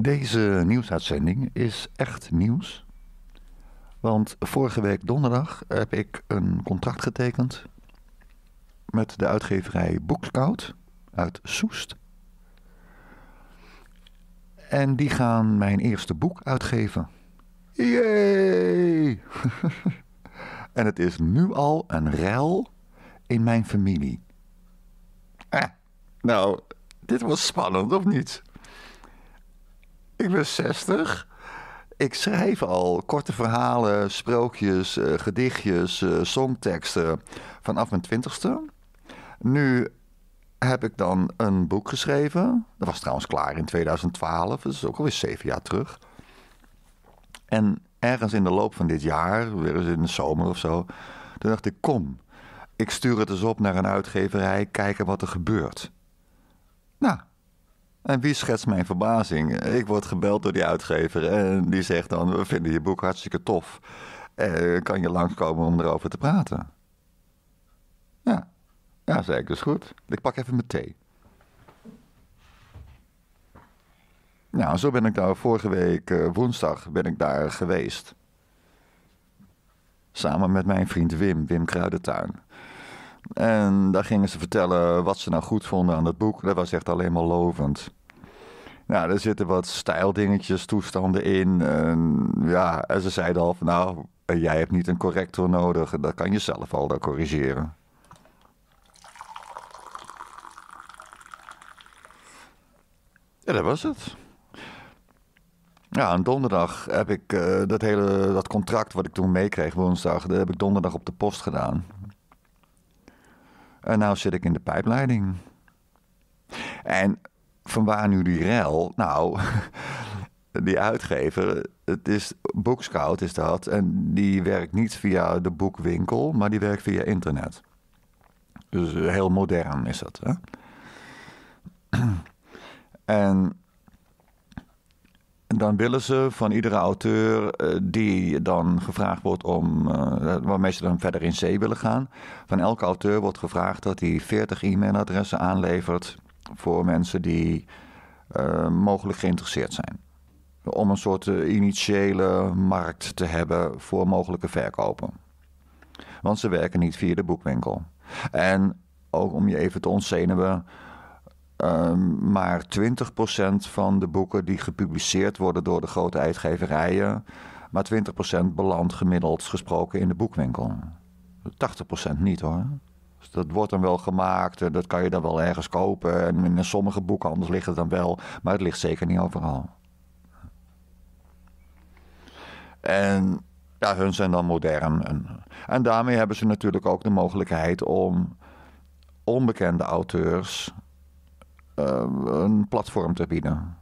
Deze nieuwsuitzending is echt nieuws. Want vorige week donderdag heb ik een contract getekend met de uitgeverij Bookscout uit Soest. En die gaan mijn eerste boek uitgeven. Jee! en het is nu al een rel in mijn familie. Eh, nou, dit was spannend, of niet? Ik ben 60. Ik schrijf al korte verhalen, sprookjes, eh, gedichtjes, uh, songteksten vanaf mijn twintigste. Nu heb ik dan een boek geschreven. Dat was trouwens klaar in 2012, dus ook alweer zeven jaar terug. En ergens in de loop van dit jaar, weer eens in de zomer of zo, toen dacht ik: kom, ik stuur het eens op naar een uitgeverij, kijken wat er gebeurt. Nou, en wie schetst mijn verbazing? Ik word gebeld door die uitgever en die zegt dan: We vinden je boek hartstikke tof. Eh, kan je langskomen om erover te praten? Ja, ja zei ik, dus goed. Ik pak even mijn thee. Nou, zo ben ik daar vorige week eh, woensdag ben ik daar geweest. Samen met mijn vriend Wim, Wim Kruidentuin. En daar gingen ze vertellen wat ze nou goed vonden aan het boek. Dat was echt alleen maar lovend. Nou, er zitten wat stijldingetjes, toestanden in. En, ja, en ze zeiden al van, nou, jij hebt niet een corrector nodig. Dat kan je zelf al dan corrigeren. En dat was het. Ja, donderdag heb ik eh, dat hele dat contract wat ik toen meekreeg woensdag, dat heb ik donderdag op de post gedaan. En nou zit ik in de pijpleiding. En vanwaar nu die rel? Nou, die uitgever, het is Bookscout is dat. En die werkt niet via de boekwinkel, maar die werkt via internet. Dus heel modern is dat. Hè? En dan willen ze van iedere auteur eh, die dan gevraagd wordt om, uh, waarmee ze dan verder in zee willen gaan, van elke auteur wordt gevraagd dat hij 40 e-mailadressen aanlevert voor mensen die eh, mogelijk geïnteresseerd zijn. Om een soort initiële markt te hebben voor mogelijke verkopen. Want ze werken niet via de boekwinkel. En ook om je even te ontzenuwen Ehm, maar 20% van de boeken die gepubliceerd worden door de grote uitgeverijen, maar 20% belandt gemiddeld gesproken in de boekwinkel. 80% niet hoor. Dus dat wordt dan wel gemaakt, dat kan je dan wel ergens kopen. En in sommige anders ligt het dan wel, maar het ligt zeker niet overal. En ja, hun zijn dan modern. En, en daarmee hebben ze natuurlijk ook de mogelijkheid om onbekende auteurs eh, een platform te bieden.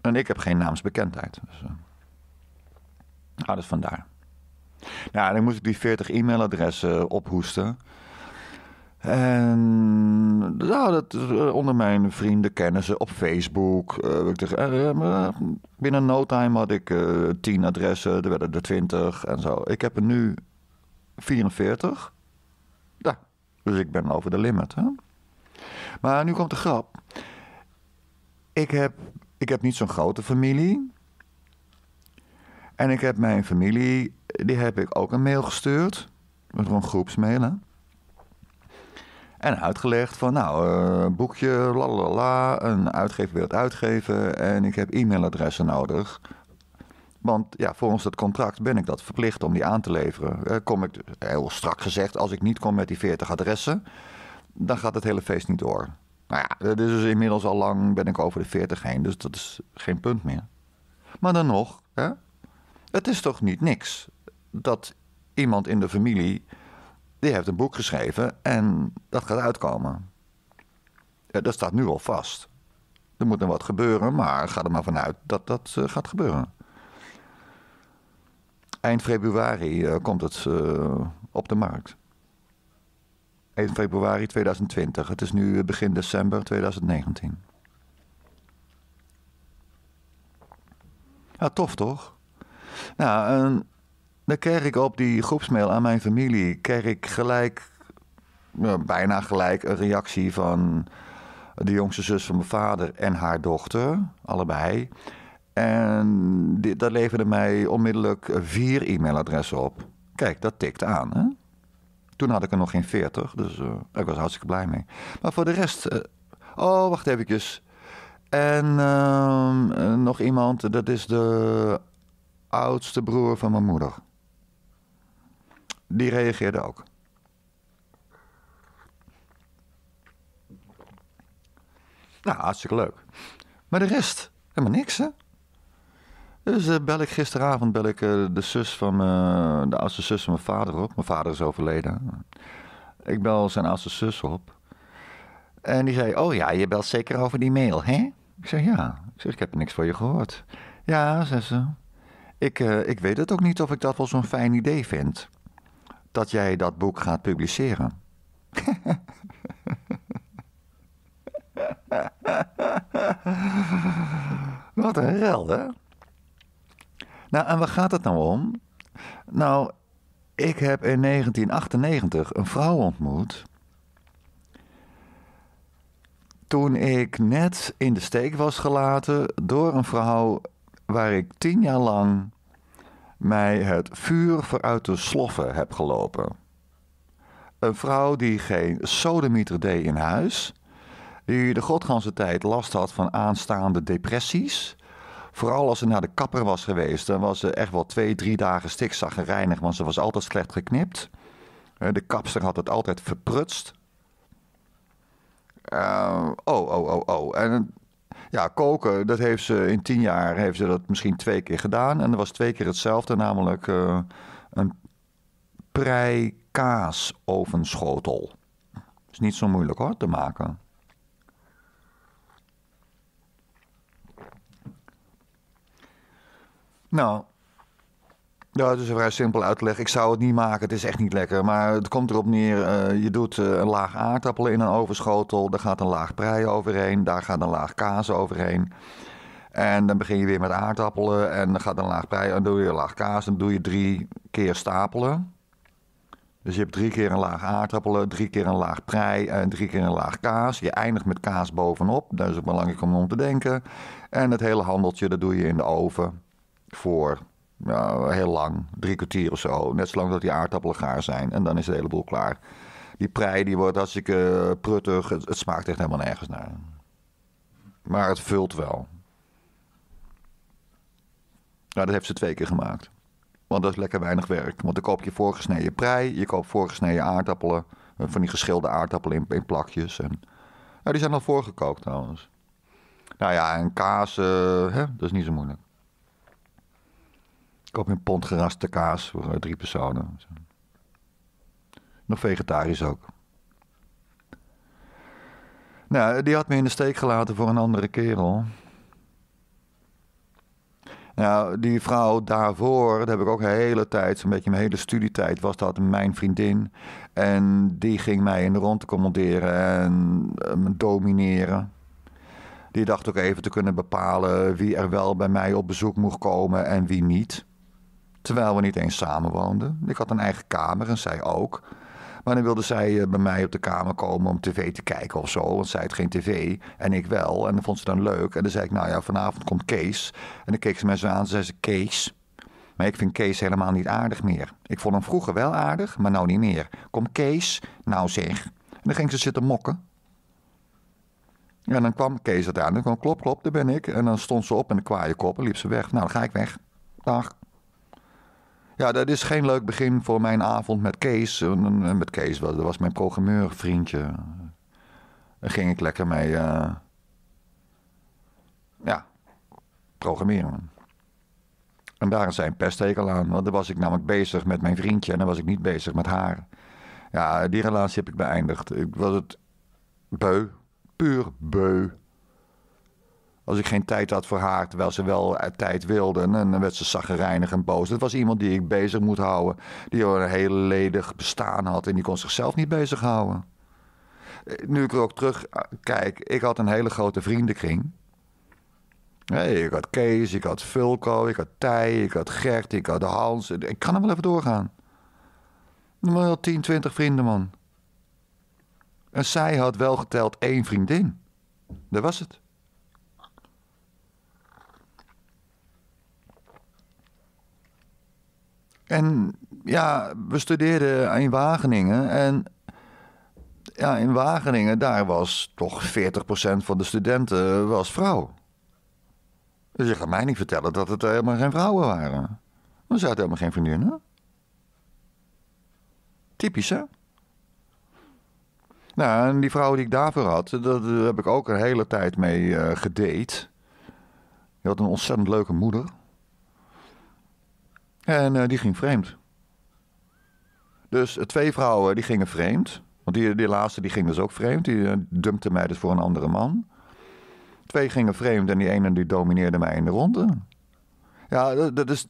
En ik heb geen naamsbekendheid. Dus, eh, ah, dus vandaar. Nou, dan moest ik die 40 e-mailadressen ophoesten. En ja, nou, dat eh, onder mijn vrienden, kennissen op Facebook. binnen no time had ik 10 adressen, er werden er 20 en zo. Ik heb er nu 44. Ja, dus ik ben over de limit. Hè? Maar nu komt de grap. Ik heb, ik heb niet zo'n grote familie. En ik heb mijn familie, die heb ik ook een mail gestuurd. met een En uitgelegd van, nou, eh, boekje, la, een uitgever wil het uitgeven en ik heb e-mailadressen nodig. Want ja, volgens het contract ben ik dat verplicht om die aan te leveren. Eh, kom ik, heel strak gezegd, als ik niet kom met die 40 adressen, dan gaat het hele feest niet door. Nou ja, dat is dus inmiddels al lang, ben ik over de 40 heen, dus dat is geen punt meer. Maar dan nog, hè, het is toch niet niks dat iemand in de familie, die heeft een boek geschreven en dat gaat uitkomen. dat staat nu al vast. Er moet nog wat gebeuren, maar ga er maar vanuit dat dat eh, gaat gebeuren. Eind februari eh, komt het eh, op de markt. 1 februari 2020. Het is nu eh, begin december 2019. Ja, tof toch? Nou, dan kreeg ik op die groepsmail aan mijn familie... kreeg ik gelijk, bijna gelijk, een reactie van de jongste zus van mijn vader en haar dochter, allebei. En dit, dat leverde mij onmiddellijk vier e-mailadressen op. Kijk, dat tikt aan, hè? Toen had ik er nog geen 40, dus eh, ik was hartstikke blij mee. Maar voor de rest, eh, oh, wacht even. En ehm, eh, nog iemand, dat is de oudste broer van mijn moeder. Die reageerde ook. Nou, hartstikke leuk. Maar de rest, helemaal niks, hè? Dus eh, bel ik gisteravond bel ik, eh, de, zus van mijn, de oudste zus van mijn vader op. Mijn vader is overleden. Ik bel zijn oudste zus op. En die zei: Oh ja, je belt zeker over die mail, hè? Ik zeg: Ja. Ik zeg: Ik heb niks van je gehoord. Ja, zei ze. Ik, uh, ik weet het ook niet of ik dat wel zo'n fijn idee vind. Dat jij dat boek gaat publiceren. Wat een hel, hè? Nou, en waar gaat het nou om? Nou, ik heb in 1998 een vrouw ontmoet. Toen ik net in de steek was gelaten door een vrouw waar ik tien jaar lang mij het vuur vooruit de sloffen heb gelopen. Een vrouw die geen sodemieter deed in huis, die de godganse tijd last had van aanstaande depressies Vooral als ze naar de kapper was geweest, dan was ze echt wel twee, drie dagen stikzaggerijnig, want ze was altijd slecht geknipt. Eh, de kapster had het altijd verprutst. Eh, oh, oh, oh, oh. En ja, koken, dat heeft ze in tien jaar heeft ze dat misschien twee keer gedaan. En dat was twee keer hetzelfde, namelijk uh, een prei kaasovenschotel. Is niet zo moeilijk hoor te maken. Nou, dat is een vrij simpel uitleg. Ik zou het niet maken, het is echt niet lekker. Maar het komt erop neer, eh, je doet eh, een laag aardappelen in een ovenschotel. Daar gaat een laag prei overheen, daar gaat een laag kaas overheen. En dan begin je weer met aardappelen en dan gaat een laag prei. En dan doe je een laag kaas en dan doe je drie keer stapelen. Dus je hebt drie keer een laag aardappelen, drie keer een laag prei en drie keer een laag kaas. Je eindigt met kaas bovenop, Dat is ook belangrijk om om te denken. En het hele handeltje, dat doe je in de oven voor heel lang, drie kwartier of zo. Net zolang dat die aardappelen gaar zijn. En dan is de hele boel klaar. Die prei die wordt hartstikke pruttig. Het, het smaakt echt helemaal nergens naar. Maar het vult wel. Nou, dat heeft ze twee keer gemaakt. Want dat is lekker weinig werk. Want dan koop je voorgesneden prei, je koopt voorgesneden aardappelen. Eh, van die geschilde aardappelen in, in plakjes. En, nou, die zijn al voorgekookt trouwens. Nou ja, en kaas, eh, hè, dat is niet zo moeilijk. Ik koop een pond geraste kaas voor eh, drie personen. Nog vegetarisch ook. Nou, eh, die had me in de steek gelaten voor een andere kerel. Nou, die vrouw daarvoor, dat heb ik ook een hele tijd, zo'n beetje mijn hele studietijd, was dat mijn vriendin. En die ging mij in de rond commanderen en eh, me domineren. Die dacht ook even te kunnen bepalen wie er wel bij mij op bezoek mocht komen en wie niet. Terwijl we niet eens samenwoonden. Ik had een eigen kamer en zij ook. Maar dan wilde zij eh, bij mij op de kamer komen om tv te kijken of zo. Want zij had geen tv en ik wel. En dat vond ze dan leuk. En dan zei ik, nou ja, vanavond komt Kees. En dan keek ze mij zo aan en zei ze, Kees? Maar ik vind Kees helemaal niet aardig meer. Ik vond hem vroeger wel aardig, maar nou niet meer. Kom Kees? Nou zeg. En dan ging ze zitten mokken. En dan kwam Kees uiteindelijk. Dan kwam, klop, klop, daar ben ik. En dan stond ze op en een kwaaie kop en liep ze weg. Nou, dan ga ik weg. Dag. Ja, dat is geen leuk begin voor mijn avond met Kees. Met Kees, dat was mijn programmeurvriendje. Daar ging ik lekker mee. Eh, ja, programmeren. En daar zijn pesthekel aan, want dan was ik namelijk bezig met mijn vriendje en dan was ik niet bezig met haar. Ja, die relatie heb ik beëindigd. Ik was het beu, puur beu. Als ik geen tijd had voor haar, terwijl ze wel tijd wilde. En dan werd ze zaggerijnig en boos. Dat was iemand die ik bezig moet houden. Die al een heel ledig bestaan had. En die kon zichzelf niet bezighouden. Eh, nu ik er ook terug eh, kijk, ik had een hele grote vriendenkring. ik had Kees, ik had Vulko, ik had Tij, ik had Gert, ik had Hans. Ik kan hem wel even doorgaan. Wel 10, 20 vrienden, man. En zij had wel geteld één vriendin. Dat was het. En ja, we studeerden in Wageningen. En ja, in Wageningen, daar was toch 40% van de studenten eh, was vrouw. Dus je gaat mij niet vertellen dat het helemaal geen vrouwen waren. Dan zaten helemaal geen vriendinnen. Typisch, hè? Nou, en die vrouw die ik daarvoor had, daar eh, heb ik ook een hele tijd mee uh, gedate. Die had een ontzettend leuke moeder. En eh, die ging vreemd. Dus eh, twee vrouwen die gingen vreemd. Want die, die laatste die ging dus ook vreemd. Die eh, dumpte mij dus voor een andere man. Twee gingen vreemd en die ene die domineerde mij in de ronde. Ja, dat, is, dus,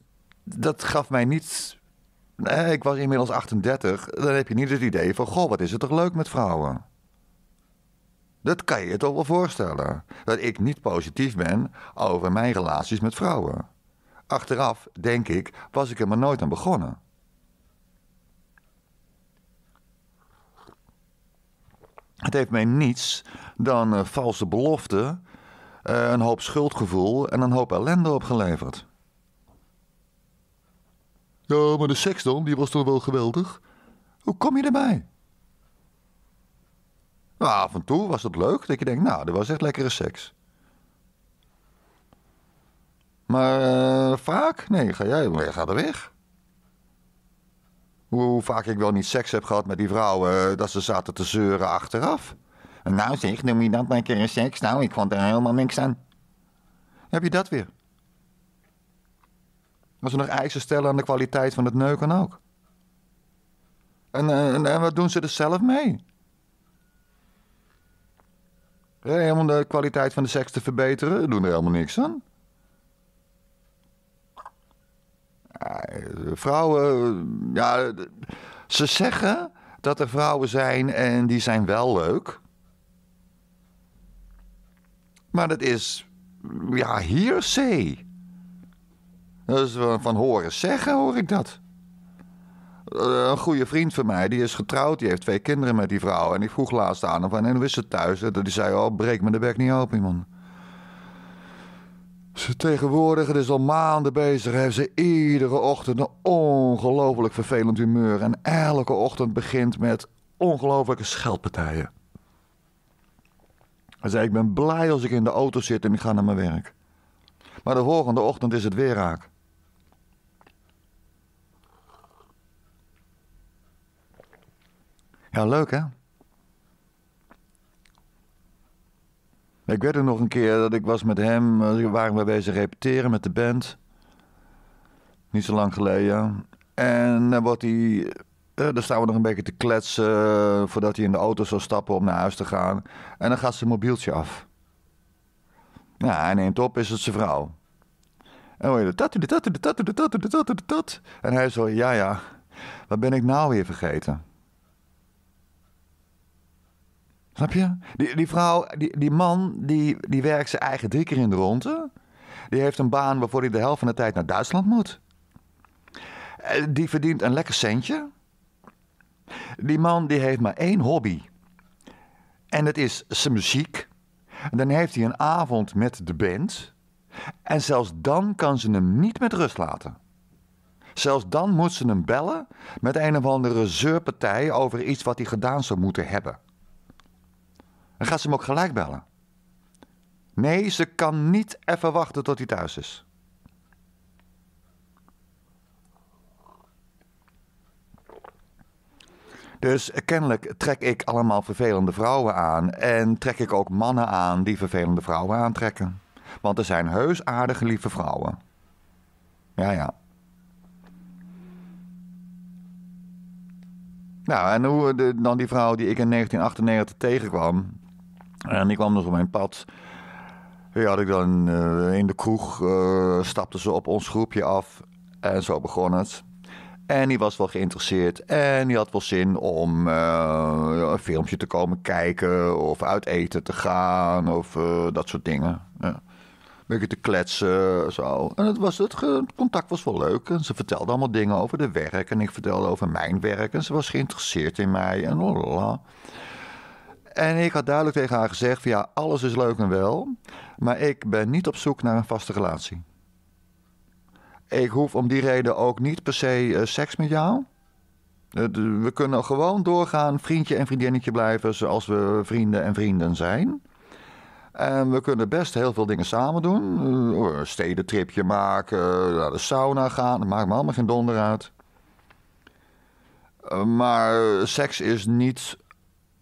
dat gaf mij niets. Nee, ik was inmiddels 38. Dan heb je niet het idee van: goh, wat is het toch leuk met vrouwen? Dat kan je je toch wel voorstellen. Dat ik niet positief ben over mijn relaties met vrouwen achteraf denk ik, was ik er maar nooit aan begonnen. Het heeft mij niets dan eh, valse beloften, eh, een hoop schuldgevoel en een hoop ellende opgeleverd. Ja, maar de seks dan, die was toch wel geweldig? Hoe kom je erbij? Nou, af en toe was het leuk dat je denkt, nou, dat was echt lekkere seks. Maar eh, vaak? Nee, ga jij, maar gaat er weg. Hoe, vaak ik wel niet seks heb gehad met die vrouwen, eh, dat ze zaten te zeuren achteraf. En nou zeg, noem je dat maar een keer een seks? Nou, ik vond er helemaal niks aan. Heb je dat weer? Als ze nog eisen stellen aan de kwaliteit van het neuken ook. En, eh, en, en wat doen ze er zelf mee? Om de kwaliteit van de seks te verbeteren, doen er helemaal niks aan. Eh, vrouwen, ja, ze zeggen dat er vrouwen zijn en die zijn wel leuk. Maar dat is, ja, hearsay. Dat is van horen zeggen, hoor ik dat. Eh, een goede vriend van mij, die is getrouwd, die heeft twee kinderen met die vrouw. En ik vroeg laatst aan hem van, en hoe is het thuis? En die zei, oh, breek me de bek niet open, man. Tegenwoordig, het is al maanden bezig, heeft ze iedere ochtend een ongelooflijk vervelend humeur. En elke ochtend begint met ongelooflijke scheldpartijen. Hij zei, ik ben blij als ik in de auto zit en ik ga naar mijn werk. Maar de volgende ochtend is het weer raak. Ja, leuk hè? Ik weet er nog een keer dat ik was met hem, eh, waren we bezig repeteren met de band. Niet zo lang geleden. En dan wordt hij eh, daar staan we nog een beetje te kletsen eh, voordat hij in de auto zou stappen om naar huis te gaan. En dan gaat zijn mobieltje af. Ja, hij neemt op, is het zijn vrouw. En hoor je En hij zo, ja, ja, wat ben ik nou weer vergeten? Snap je? Die, die vrouw, die, die man, die, die werkt zijn eigen drie keer in de ronde. Die heeft een baan waarvoor hij de helft van de tijd naar Duitsland moet. Eh, die verdient een lekker centje. Die man die heeft maar één hobby. En dat is zijn muziek. En dan heeft hij een avond met de band. En zelfs dan kan ze hem niet met rust laten. Zelfs dan moet ze hem bellen met een of andere zeurpartij over iets wat hij gedaan zou moeten hebben. Dan gaat ze hem ook gelijk bellen. Nee, ze kan niet even wachten tot hij thuis is. Dus kennelijk trek ik allemaal vervelende vrouwen aan. En trek ik ook mannen aan die vervelende vrouwen aantrekken. Want er zijn heus aardige lieve vrouwen. Ja, ja. Nou, en hoe de, dan die vrouw die ik in 1998 tegenkwam. En die kwam dus op mijn pad. Die had ik dan eh, in de kroeg, uh, eh, stapten ze op ons groepje af. En zo begon het. En die was wel geïnteresseerd. En die had wel zin om eh, een filmpje te komen kijken. Of uit eten te gaan. Of dat soort dingen. Ja. Een beetje te kletsen. Zo. En het, was, het, contact was wel leuk. En ze vertelde allemaal dingen over de werk. En ik vertelde over mijn werk. En ze was geïnteresseerd in mij. En lalala. En ik had duidelijk tegen haar gezegd: ja, alles is leuk en wel, maar ik ben niet op zoek naar een vaste relatie. Ik hoef om die reden ook niet per se eh, seks met jou. Eh, we kunnen gewoon doorgaan, vriendje en vriendinnetje blijven, zoals we vrienden en vrienden zijn. En we kunnen best heel veel dingen samen doen. Eh, oh, een stedentripje maken, naar de sauna gaan, dat maakt me allemaal geen donder uit. Maar seks is niet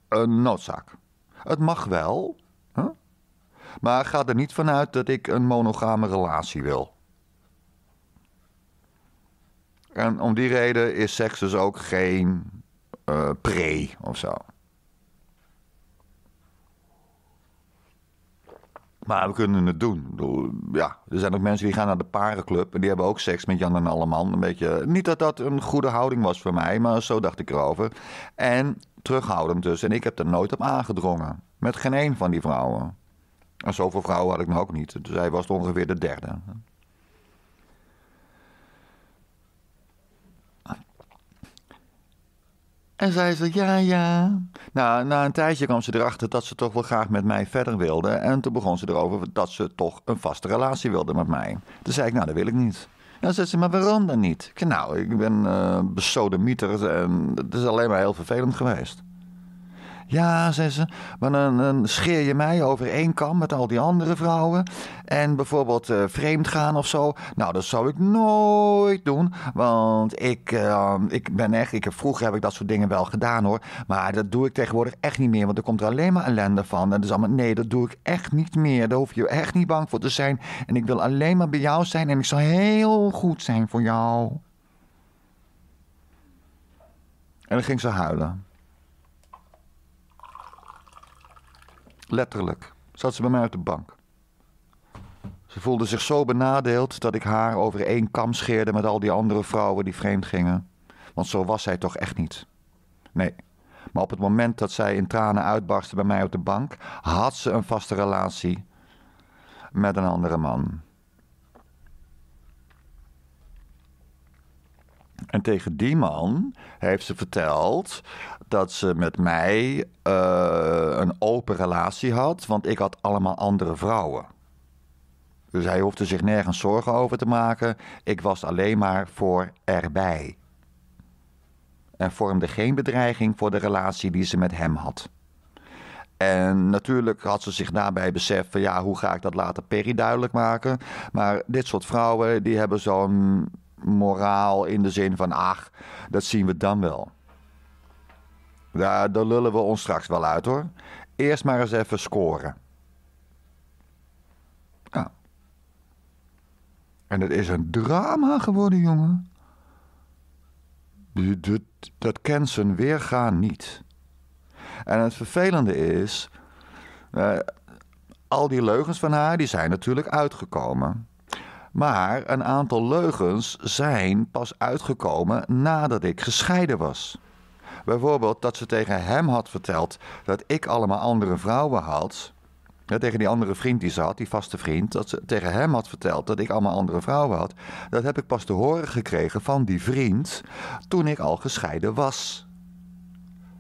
een noodzaak. Het mag wel, hè? maar ga er niet vanuit dat ik een monogame relatie wil. En om die reden is seks dus ook geen eh, pre of zo. Maar we kunnen het doen. Ja, er zijn ook mensen die gaan naar de parenclub. En die hebben ook seks met Jan en Alleman. Een beetje, niet dat dat een goede houding was voor mij, maar zo dacht ik erover. En terughoudend dus. En ik heb er nooit op aangedrongen. Met geen een van die vrouwen. En zoveel vrouwen had ik nog ook niet. Dus hij was ongeveer de derde. En zei ze, ja, ja. Nou, na een tijdje kwam ze erachter dat ze toch wel graag met mij verder wilde. En toen begon ze erover dat ze toch een vaste relatie wilde met mij. Toen zei ik, nou, dat wil ik niet. Dan zegt ze, maar waarom dan niet? Ik, nou, ik ben uh, besodemieter en het is alleen maar heel vervelend geweest. Ja, zei ze, maar dan, scheer je mij over één kam met al die andere vrouwen. En bijvoorbeeld eh, vreemd gaan of zo. Nou, dat zou ik nooit doen. Want ik, eh, ik ben echt, ik vroeger heb ik dat soort dingen wel gedaan hoor. Maar dat doe ik tegenwoordig echt niet meer. Want er komt er alleen maar ellende van. En dus allemaal, nee, dat doe ik echt niet meer. Daar hoef je echt niet bang voor te zijn. En ik wil alleen maar bij jou zijn. En ik zal heel goed zijn voor jou. En dan ging ze huilen. Letterlijk zat ze bij mij op de bank. Ze voelde zich zo benadeeld dat ik haar over één kam scheerde met al die andere vrouwen die vreemd gingen. Want zo was zij toch echt niet. Nee, maar op het moment dat zij in tranen uitbarstte bij mij op de bank, had ze een vaste relatie met een andere man. En tegen die man heeft ze verteld dat ze met mij eh, een open relatie had, want ik had allemaal andere vrouwen. Dus hij hoefde zich nergens zorgen over te maken. Ik was alleen maar voor erbij. En vormde geen bedreiging voor de relatie die ze met hem had. En natuurlijk had ze zich daarbij beseft van ja, hoe ga ik dat later Perry duidelijk maken. Maar dit soort vrouwen die hebben zo'n moraal in de zin van ach, dat zien we dan wel. Daar, lullen we ons straks wel uit hoor. Eerst maar eens even scoren. Ja. En het is een drama geworden, jongen. Dat, dat kent zijn weerga niet. En het vervelende is. Eh, al die leugens van haar die zijn natuurlijk uitgekomen. Maar een aantal leugens zijn pas uitgekomen nadat ik gescheiden was. Bijvoorbeeld dat ze tegen hem had verteld dat ik allemaal andere vrouwen had. Ja, tegen die andere vriend die zat, die vaste vriend, dat ze tegen hem had verteld dat ik allemaal andere vrouwen had. Dat heb ik pas te horen gekregen van die vriend toen ik al gescheiden was.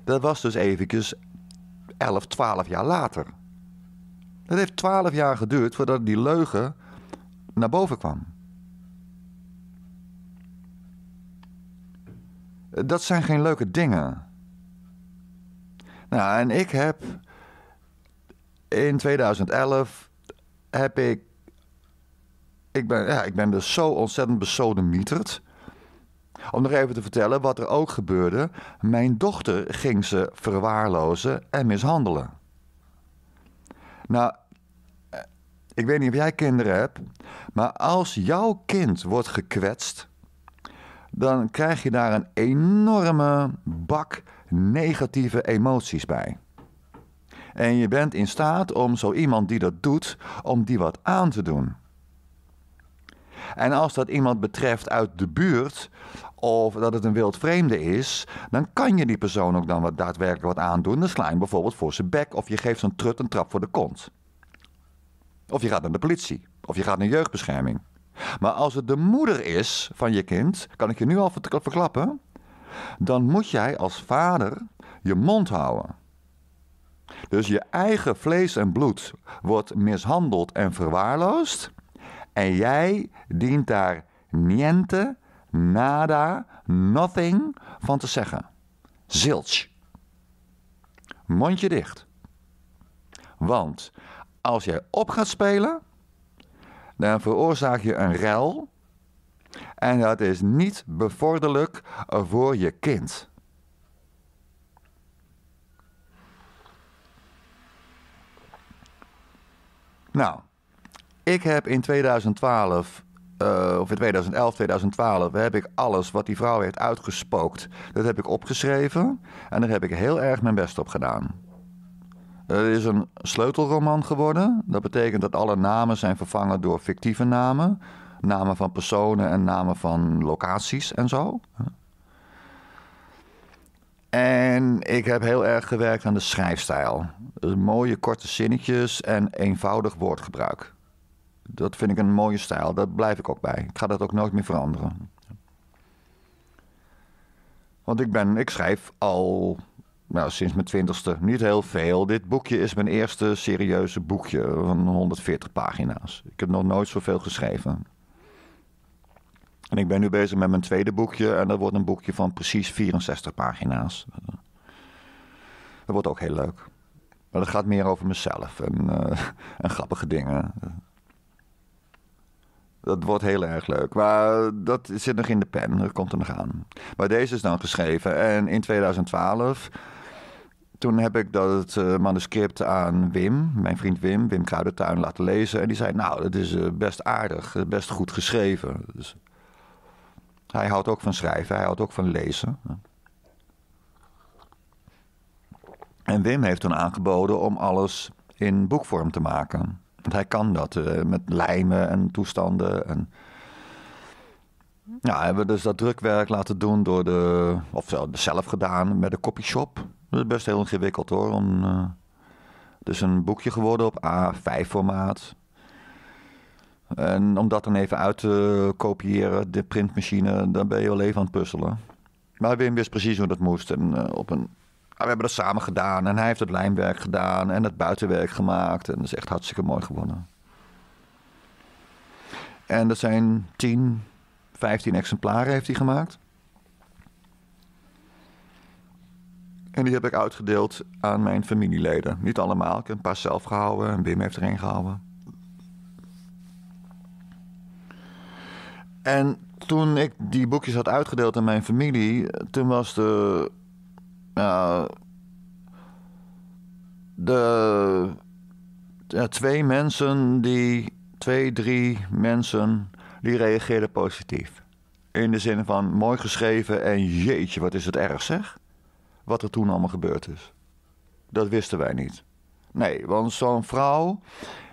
Dat was dus eventjes 11, 12 jaar later. Dat heeft 12 jaar geduurd voordat die leugen naar boven kwam. Dat zijn geen leuke dingen. Nou, en ik heb in 2011 heb ik. Ik ben, ja, ik ben dus zo ontzettend besodemieterd. Om nog even te vertellen wat er ook gebeurde. Mijn dochter ging ze verwaarlozen en mishandelen. Nou, eh, ik weet niet of jij kinderen hebt, maar als jouw kind wordt gekwetst, dan krijg je daar een enorme bak negatieve emoties bij. En je bent in staat om zo iemand die dat doet, om die wat aan te doen. En als dat iemand betreft uit de buurt of dat het een wild vreemde is, dan kan je die persoon ook dan wat daadwerkelijk wat aandoen. Dan sla je hem bijvoorbeeld voor zijn bek of je geeft zo'n trut een trap voor de kont. Of je gaat naar de politie of je gaat naar jeugdbescherming. Maar als het de moeder is van je kind, kan ik je nu al verklappen, dan moet jij als vader je mond houden. Dus je eigen vlees en bloed wordt mishandeld en verwaarloosd. En jij dient daar niente, nada, nothing van te zeggen. Zilch. Mondje dicht. Want als jij op gaat spelen, dan veroorzaak je een rel. En dat is niet bevorderlijk voor je kind. Nou, ik heb in 2012, eh, of in 2011, 2012, heb ik alles wat die vrouw heeft uitgespookt, dat heb ik opgeschreven. En daar heb ik heel erg mijn best op gedaan. Het is een sleutelroman geworden. Dat betekent dat alle namen zijn vervangen door fictieve namen. Namen van personen en namen van locaties en zo. En ik heb heel erg gewerkt aan de schrijfstijl. Dus mooie korte zinnetjes en eenvoudig woordgebruik. Dat vind ik een mooie stijl. Daar blijf ik ook bij. Ik ga dat ook nooit meer veranderen. Want ik ben, ik schrijf al nou, sinds mijn twintigste niet heel veel. Dit boekje is mijn eerste serieuze boekje van 140 pagina's. Ik heb nog nooit zoveel geschreven. En ik ben nu bezig met mijn tweede boekje en dat wordt een boekje van precies 64 pagina's. Dat wordt ook heel leuk. Maar dat gaat meer over mezelf en, eh, en grappige dingen. Dat wordt heel erg leuk. Maar dat zit nog in de pen. Dat komt er nog aan. Maar deze is dan geschreven. En in 2012 toen heb ik dat eh, manuscript aan Wim, mijn vriend Wim, Wim Kruidentuin, laten lezen. En die zei, nou, dat is eh, best aardig, eh, best goed geschreven. Dus hij houdt ook van schrijven, hij houdt ook van lezen. En Wim heeft toen aangeboden om alles in boekvorm te maken. Want hij kan dat, met lijmen en toestanden en... Ja, hebben we dus dat drukwerk laten doen door de, of zelf gedaan met de copyshop. Dat is best heel ingewikkeld hoor. Om, eh, het is een boekje geworden op A5 formaat. En om dat dan even uit te kopiëren, de printmachine, dan ben je wel even aan het puzzelen. Maar Wim wist precies hoe dat moest. En, eh, op een... Ah, we hebben dat samen gedaan en hij heeft het lijnwerk gedaan en het buitenwerk gemaakt. En dat is echt hartstikke mooi geworden. En dat zijn 10, 15 exemplaren heeft hij gemaakt. En die heb ik uitgedeeld aan mijn familieleden. Niet allemaal, ik heb een paar zelf gehouden en Wim heeft er een gehouden. En toen ik die boekjes had uitgedeeld aan mijn familie, toen was de. Uh, de. twee mensen die. Twee, drie mensen die reageerden positief. In de zin van mooi geschreven en jeetje, wat is het erg zeg wat er toen allemaal gebeurd is. Dat wisten wij niet. Nee, want zo'n vrouw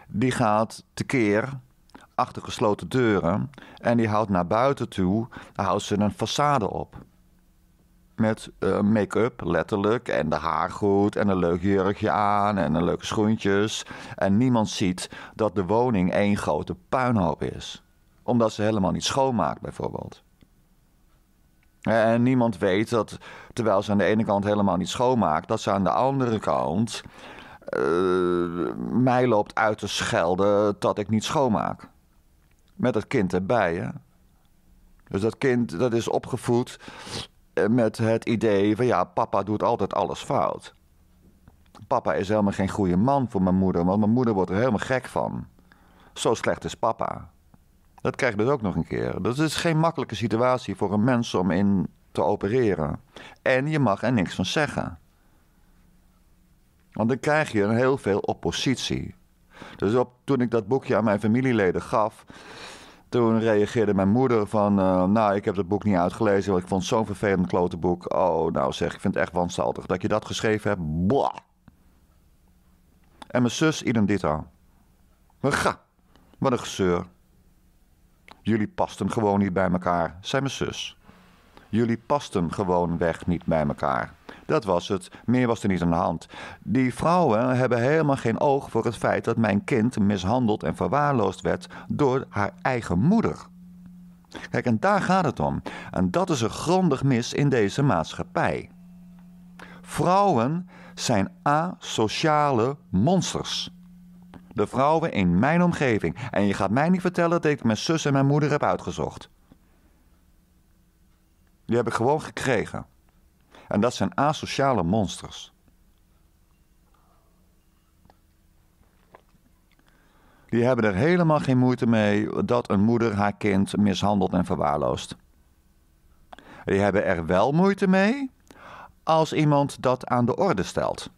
die gaat tekeer achter gesloten deuren en die houdt naar buiten toe, houdt ze een façade op. Met eh, make-up letterlijk en de goed en een leuk jurkje aan en een leuke schoentjes. En niemand ziet dat de woning één grote puinhoop is. Omdat ze helemaal niet schoonmaakt bijvoorbeeld. En niemand weet dat, terwijl ze aan de ene kant helemaal niet schoonmaakt, dat ze aan de andere kant eh, mij loopt uit te schelden dat ik niet schoonmaak. Met het kind erbij, hè. Dus dat kind dat is opgevoed eh, met het idee van ja, papa doet altijd alles fout. Papa is helemaal geen goede man voor mijn moeder, want mijn moeder wordt er helemaal gek van. Zo slecht is papa. Dat krijg je dus ook nog een keer. Dus het is geen makkelijke situatie voor een mens om in te opereren. En je mag er niks van zeggen. Want dan krijg je een heel veel oppositie. Dus op, toen ik dat boekje aan mijn familieleden gaf, toen reageerde mijn moeder van, eh, nou, ik heb dat boek niet uitgelezen, want ik vond zo'n vervelend klote boek. Oh, nou zeg, ik vind het echt wanstaltig dat je dat geschreven hebt. En mijn zus idem dit aan. Ga, wat een gezeur. Jullie pasten gewoon niet bij elkaar, zei mijn zus. Jullie pasten gewoon weg niet bij elkaar. Dat was het, meer was er niet aan de hand. Die vrouwen hebben helemaal geen oog voor het feit dat mijn kind mishandeld en verwaarloosd werd door haar eigen moeder. Kijk, en daar gaat het om. En dat is een grondig mis in deze maatschappij. Vrouwen zijn asociale monsters de vrouwen in mijn omgeving. En je gaat mij niet vertellen dat ik mijn zus en mijn moeder heb uitgezocht. Die heb ik gewoon gekregen. En dat zijn asociale monsters. Die hebben er helemaal geen moeite mee dat een moeder haar kind mishandelt en verwaarloost. Die hebben er wel moeite mee als iemand dat aan de orde stelt.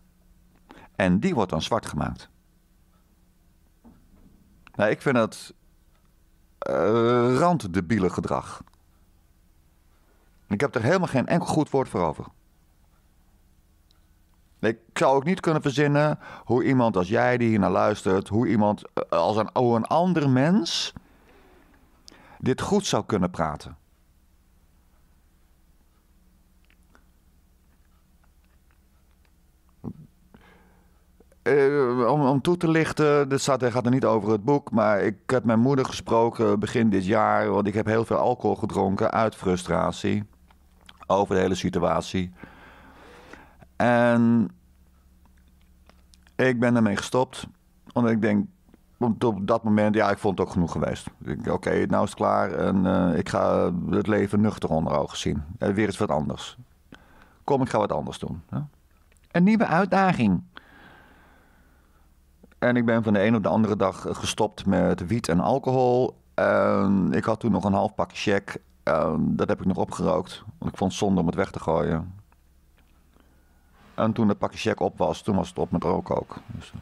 En die wordt dan zwart gemaakt. Nou, ik vind dat uh, eh, randdebiele gedrag. Ik heb er helemaal geen enkel goed woord voor over. Ik zou ook niet kunnen verzinnen hoe iemand als jij die hier naar luistert, hoe iemand eh, als een, hoe een ander mens dit goed zou kunnen praten. Eh, om, om toe te lichten, De gaat er niet over het boek, maar ik heb mijn moeder gesproken begin dit jaar, want ik heb heel veel alcohol gedronken uit frustratie over de hele situatie. En ik ben ermee gestopt, omdat ik denk, op dat moment, ja, ik vond het ook genoeg geweest. Oké, okay, nou is het klaar en eh, ik ga het leven nuchter onder ogen zien. Eh, weer iets wat anders. Kom, ik ga wat anders doen. Een nieuwe uitdaging. En ik ben van de een op de andere dag eh, gestopt met wiet en alcohol. En ehm, ik had toen nog een half pak check. Ehm, dat heb ik nog opgerookt. Want ik vond het zonde om het weg te gooien. En toen het pakje check op was, toen was het op met roken ook. Dus, eh.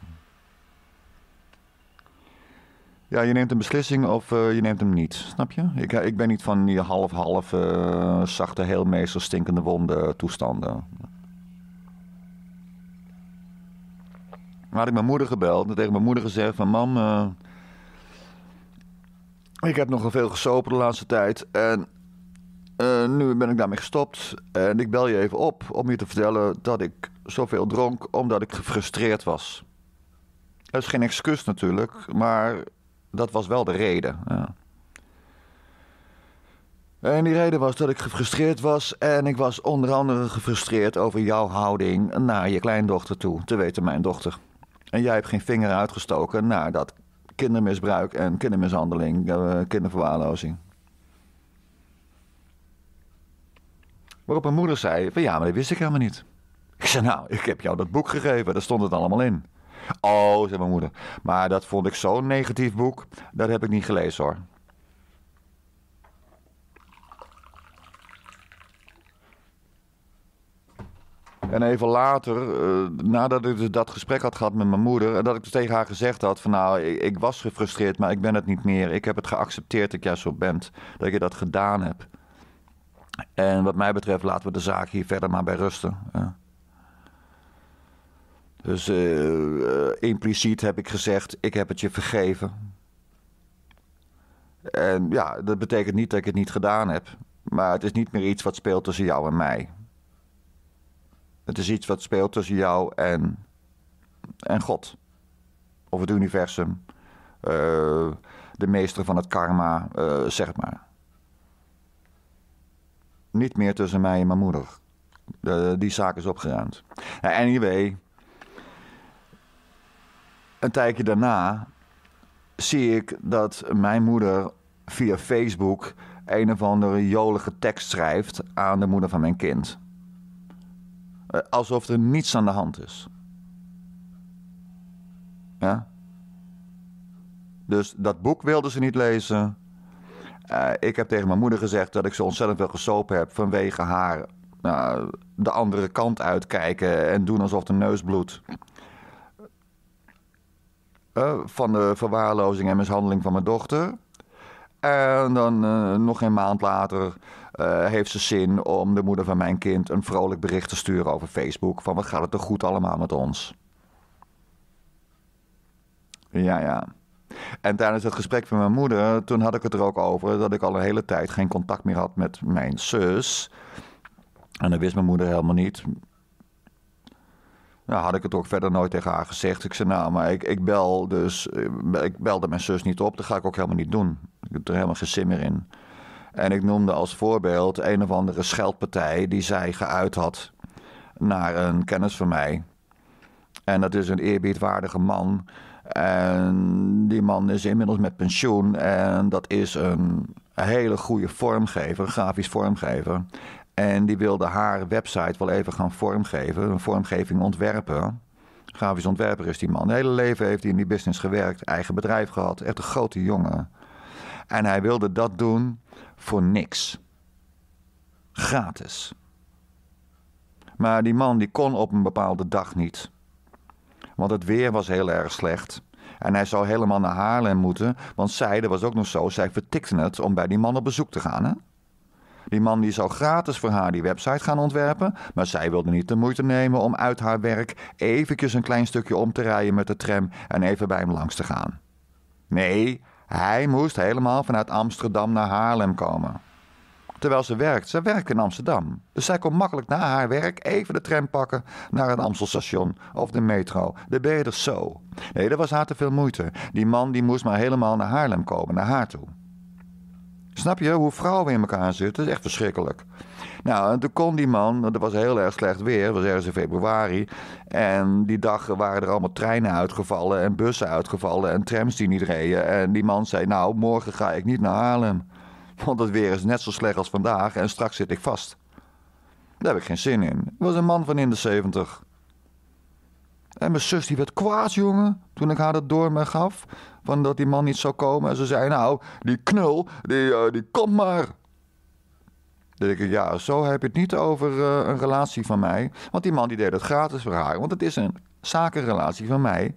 ja, je neemt een beslissing of eh, je neemt hem niet, snap je? Ik, ik ben niet van die half-half zachte, zachte meestal stinkende wonden toestanden. had ik mijn moeder gebeld en tegen mijn moeder gezegd van... Mam, eh, ik heb nogal veel gesopen de laatste tijd en eh, nu ben ik daarmee gestopt. En ik bel je even op om je te vertellen dat ik zoveel dronk omdat ik gefrustreerd was. Dat is geen excuus natuurlijk, maar dat was wel de reden. Ja. En die reden was dat ik gefrustreerd was. En ik was onder andere gefrustreerd over jouw houding naar je kleindochter toe, te weten mijn dochter. En jij hebt geen vinger uitgestoken naar dat kindermisbruik en kindermishandeling, eh, kinderverwaarlozing. Waarop mijn moeder zei: van ja, maar dat wist ik helemaal niet. Ik zei: Nou, ik heb jou dat boek gegeven, daar stond het allemaal in. Oh, zei mijn moeder. Maar dat vond ik zo'n negatief boek, dat heb ik niet gelezen hoor. En even later, eh, nadat ik dus dat gesprek had gehad met mijn moeder, en dat ik dus tegen haar gezegd had: van nou, ik, ik, was gefrustreerd, maar ik ben het niet meer. Ik heb het geaccepteerd dat jij zo bent, dat je dat gedaan hebt. En wat mij betreft, laten we de zaak hier verder maar bij rusten. Dus eh, eh, impliciet heb ik gezegd: ik heb het je vergeven. En ja, dat betekent niet dat ik het niet gedaan heb. Maar het is niet meer iets wat speelt tussen jou en mij. Het is iets wat speelt tussen jou en, en God. Of het universum. Eh, de meester van het karma, uh, zeg maar. Niet meer tussen mij en mijn moeder. die zaak is opgeruimd. Nou, anyway, een tijdje daarna zie ik dat mijn moeder via Facebook een of andere jolige tekst schrijft aan de moeder van mijn kind. Eh, alsof er niets aan de hand is. Ja? Dus dat boek wilden ze niet lezen. Eh, ik heb tegen mijn moeder gezegd dat ik zo ontzettend veel gesopen heb vanwege haar eh, de andere kant uitkijken en doen alsof de neus bloedt. van de verwaarlozing en mishandeling van mijn dochter. En dan nog een maand later eh, heeft ze zin om de moeder van mijn kind een vrolijk bericht te sturen over Facebook? Van wat gaat het er goed allemaal met ons? Ja, ja. En tijdens het gesprek met mijn moeder, toen had ik het er ook over dat ik al een hele tijd geen contact meer had met mijn zus. En dat wist mijn moeder helemaal niet. Nou, had ik het ook verder nooit tegen haar gezegd. Ik zei, nou, maar ik, ik bel dus. Ik belde mijn zus niet op. Dat ga ik ook helemaal niet doen. Ik heb er helemaal geen zin meer in. En ik noemde als voorbeeld een of andere scheldpartij die zij geuit had naar een kennis van mij. En dat is een eerbiedwaardige man. En die man is inmiddels met pensioen. En dat is een hele goede vormgever, grafisch vormgever. En die wilde haar website wel even gaan vormgeven, een vormgeving ontwerpen. Grafisch ontwerper is die man. Het hele leven heeft hij in die business gewerkt, eigen bedrijf gehad. Echt een grote jongen. En hij wilde dat doen voor niks. Gratis. Maar die man die kon op een bepaalde dag niet. Want het weer was heel erg slecht. En hij zou helemaal naar Haarlem moeten, want zij, dat was ook nog zo, zij vertikten het om bij die man op bezoek te gaan. Hè? Die man die zou gratis voor haar die website gaan ontwerpen, maar zij wilde niet de moeite nemen om uit haar werk eventjes een klein stukje om te rijden met de tram en even bij hem langs te gaan. Nee, hij moest helemaal vanuit Amsterdam naar Haarlem komen. Terwijl ze werkt, ze werkt in Amsterdam. Dus zij kon makkelijk na haar werk even de tram pakken naar het Amstelstation of de metro. De ben zo. Nee, dat was haar te veel moeite. Die man die moest maar helemaal naar Haarlem komen, naar haar toe. Snap je hoe vrouwen in elkaar zitten? Dat is echt verschrikkelijk. Nou, en toen kon die man, dat was heel erg slecht weer, het was ergens in februari. En die dag waren er allemaal treinen uitgevallen en bussen uitgevallen en trams die niet reden. En die man zei, nou, morgen ga ik niet naar Haarlem. Want het weer is net zo slecht als vandaag en straks zit ik vast. Daar heb ik geen zin in. Het was een man van in de zeventig. En mijn zus die werd kwaad, jongen, toen ik haar dat door me gaf van dat die man niet zou komen. En ze zei, nou, die knul, die, eh, die komt maar. Dan denk ik, ja, zo heb je het niet over eh, een relatie van mij. Want die man die deed het gratis voor haar. Want het is een zakenrelatie van mij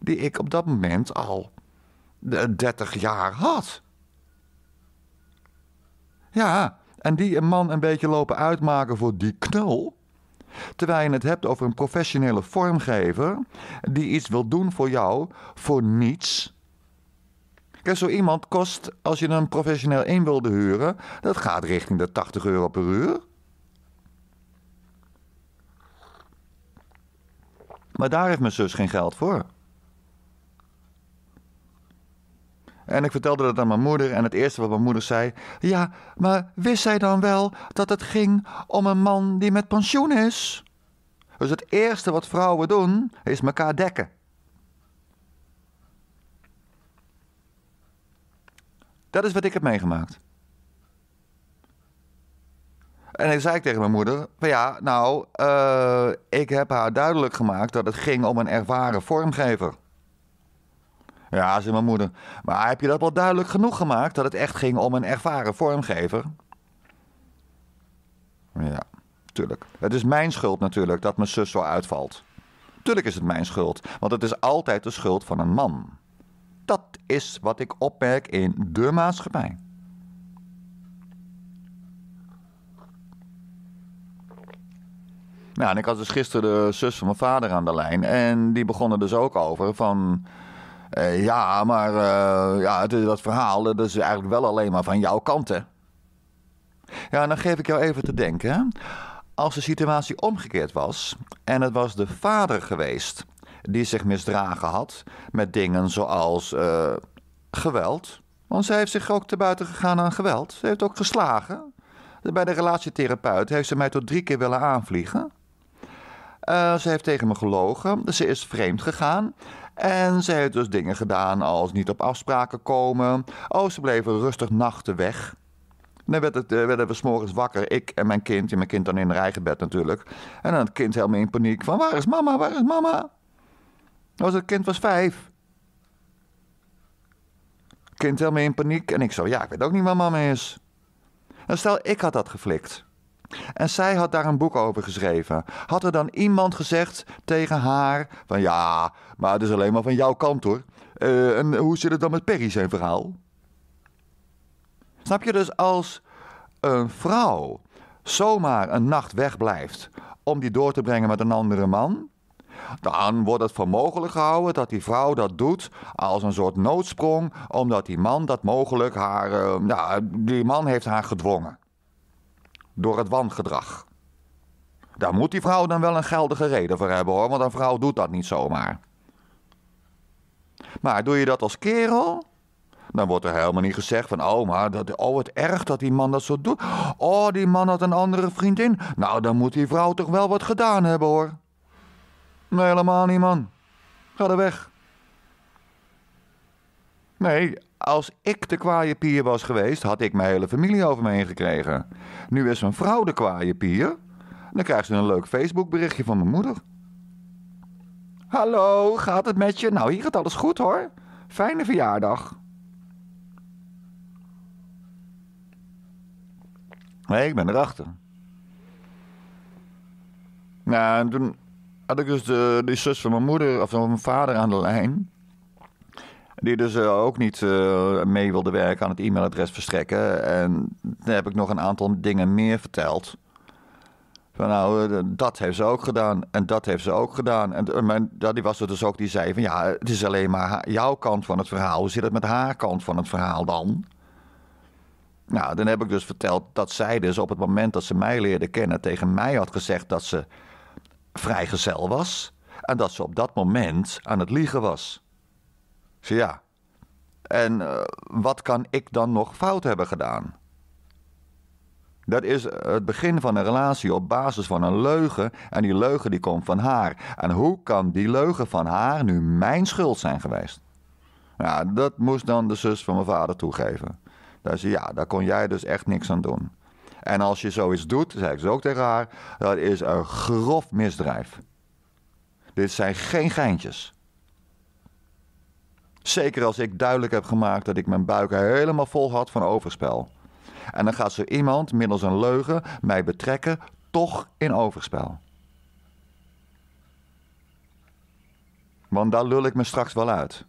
die ik op dat moment al 30 eh, jaar had. Ja, en die een man een beetje lopen uitmaken voor die knul. Terwijl je het hebt over een professionele vormgever die iets wil doen voor jou voor niets. Kijk, zo iemand kost, als je een professioneel in wilde huren, dat gaat richting de 80 euro per uur. Maar daar heeft mijn zus geen geld voor. En ik vertelde dat aan mijn moeder en het eerste wat mijn moeder zei... Ja, maar wist zij dan wel dat het ging om een man die met pensioen is? Dus het eerste wat vrouwen doen, is elkaar dekken. Dat is wat ik heb meegemaakt. En ik zei ik tegen mijn moeder: van ja, nou, eh, ik heb haar duidelijk gemaakt dat het ging om een ervaren vormgever. Ja, zei mijn moeder. Maar heb je dat wel duidelijk genoeg gemaakt dat het echt ging om een ervaren vormgever? Ja, tuurlijk. Het is mijn schuld natuurlijk dat mijn zus zo uitvalt. Tuurlijk is het mijn schuld, want het is altijd de schuld van een man. Dat is wat ik opmerk in de maatschappij. Nou, en ik had dus gisteren de zus van mijn vader aan de lijn. En die begon er dus ook over van... Eh, ja, maar eh, ja, het, dat verhaal dat is eigenlijk wel alleen maar van jouw kant, hè? Ja, dan geef ik jou even te denken. Als de situatie omgekeerd was en het was de vader geweest die zich misdragen had met dingen zoals eh, geweld. Want zij heeft zich ook te buiten gegaan aan geweld. Ze heeft ook geslagen. Bij de relatietherapeut heeft ze mij tot drie keer willen aanvliegen. Eh, ze heeft tegen me gelogen. ze is vreemd gegaan. En ze heeft dus dingen gedaan als niet op afspraken komen. Oh, ze bleven rustig nachten weg. Dan werd het, eh, werden we s'morgens wakker, ik en mijn kind. En mijn kind dan in haar eigen bed natuurlijk. En dan het kind helemaal in paniek van waar is mama, waar is mama? Was het kind was vijf. Kind helemaal in paniek en ik zo, ja, ik weet ook niet waar mama is. En stel, ik had dat geflikt. En zij had daar een boek over geschreven. Had er dan iemand gezegd tegen haar: van ja, maar het is alleen maar van jouw kant hoor. Eh, en hoe zit het dan met Perry zijn verhaal? Snap je dus als een vrouw zomaar een nacht wegblijft om die door te brengen met een andere man, dan wordt het voor mogelijk gehouden dat die vrouw dat doet als een soort noodsprong, omdat die man dat mogelijk haar. Eh, die man heeft haar gedwongen. Door het wangedrag. Daar moet die vrouw dan wel een geldige reden voor hebben hoor, want een vrouw doet dat niet zomaar. Maar doe je dat als kerel? Dan wordt er helemaal niet gezegd van, oh, maar dat, oh, het erg dat die man dat zo doet. Oh, die man had een andere vriendin. Nou, dan moet die vrouw toch wel wat gedaan hebben hoor. Nee, helemaal niet, man. Ga er weg. Nee, als ik de kwaaie pier was geweest, had ik mijn hele familie over me heen gekregen. Nu is mijn vrouw de kwaaie pier. Dan krijgt ze een leuk Facebook berichtje van mijn moeder. Hallo, gaat het met je? Nou, hier gaat alles goed hoor. Fijne verjaardag. Nee, ik ben erachter. Nou, en toen had ik dus de, die zus van mijn moeder of van mijn vader aan de lijn. Die dus eh, ook niet eh, mee wilde werken aan het e-mailadres verstrekken. En dan heb ik nog een aantal dingen meer verteld. Van nou, eh, dat heeft ze ook gedaan en dat heeft ze ook gedaan. En mijn, die was er dus ook die zei van ja, het is alleen maar jouw kant van het verhaal. Hoe zit het met haar kant van het verhaal dan? Nou, dan heb ik dus verteld dat zij dus op het moment dat ze mij leerde kennen tegen mij had gezegd dat ze vrijgezel was en dat ze op dat moment aan het liegen was. Ze ja, en eh, wat kan ik dan nog fout hebben gedaan? Dat is eh, het begin van een relatie op basis van een leugen. En die leugen die komt van haar. En hoe kan die leugen van haar nu mijn schuld zijn geweest? Nou, dat moest dan de zus van mijn vader toegeven. Dat ze, ja, daar kon jij dus echt niks aan doen. En als je zoiets doet, zei ik dus ook tegen haar, dat is een grof misdrijf. Dit zijn geen geintjes. Zeker als ik duidelijk heb gemaakt dat ik mijn buik helemaal vol had van overspel. En dan gaat zo iemand middels een leugen mij betrekken, toch in overspel. Want daar lul ik me straks wel uit.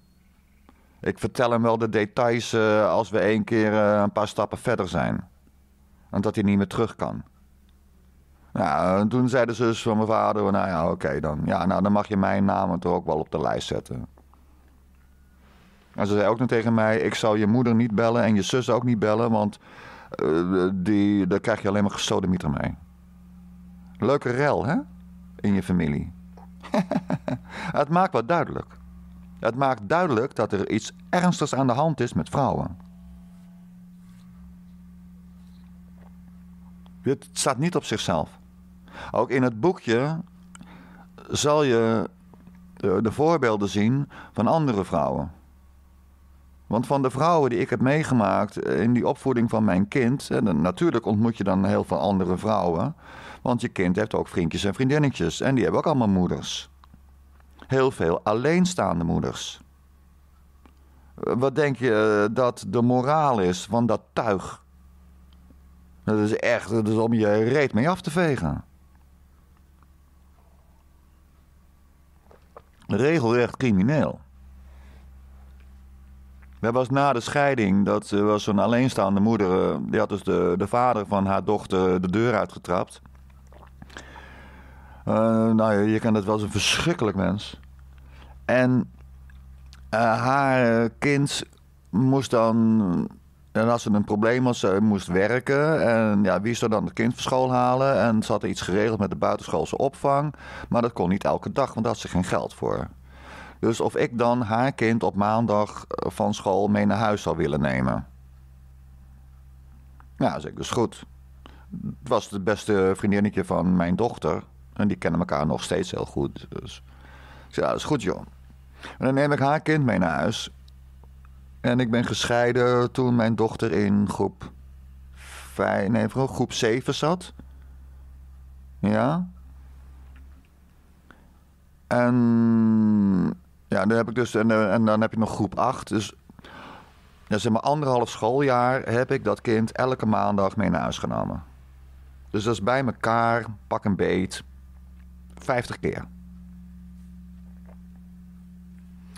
Ik vertel hem wel de details eh, als we één keer eh, een paar stappen verder zijn. En dat hij niet meer terug kan. Nou, toen zei de zus van mijn vader, nou ja, oké dan. Ja, nou dan mag je mijn naam toch ook wel op de lijst zetten. En ze zei ook nog tegen mij, ik zal je moeder niet bellen en je zus ook niet bellen, want eh, die, daar krijg je alleen maar gesodemieter mee. Leuke rel, hè? In je familie. het maakt wat duidelijk. Het maakt duidelijk dat er iets ernstigs aan de hand is met vrouwen. Het staat niet op zichzelf. Ook in het boekje zal je eh, de voorbeelden zien van andere vrouwen. Want van de vrouwen die ik heb meegemaakt eh, in die opvoeding van mijn kind, en eh, natuurlijk ontmoet je dan heel veel andere vrouwen, want je kind heeft ook vriendjes en vriendinnetjes en die hebben ook allemaal moeders. Heel veel alleenstaande moeders. Wat denk je dat de moraal is van dat tuig? Dat is echt dat is om je reet mee af te vegen. Regelrecht crimineel. Dat was na de scheiding, dat was zo'n alleenstaande moeder. Eh, die had dus de, de vader van haar dochter de deur uitgetrapt. Eh, nou, je, je kan dat wel een verschrikkelijk mens. En eh, haar kind moest dan en als ze een probleem was, ze eh, moest werken. En ja, wie zou dan het kind van school halen? En ze had iets geregeld met de buitenschoolse opvang. Maar dat kon niet elke dag, want daar had ze geen geld voor. Dus of ik dan haar kind op maandag eh, van school mee naar huis zou willen nemen. Nou, zeg dus goed. Het was het beste vriendinnetje van mijn dochter. En die kennen elkaar nog steeds heel goed. Dus ik zei, ja, dat is goed joh. En dan neem ik haar kind mee naar huis. En ik ben gescheiden toen mijn dochter in groep 5, nee, groep 7 zat. Ja. En ja, dan heb ik dus en, eh, en dan heb je nog groep 8. Dus ja, zeg maar anderhalf schooljaar heb ik dat kind elke maandag mee naar huis genomen. Dus dat is bij elkaar, pak een beet, 50 keer.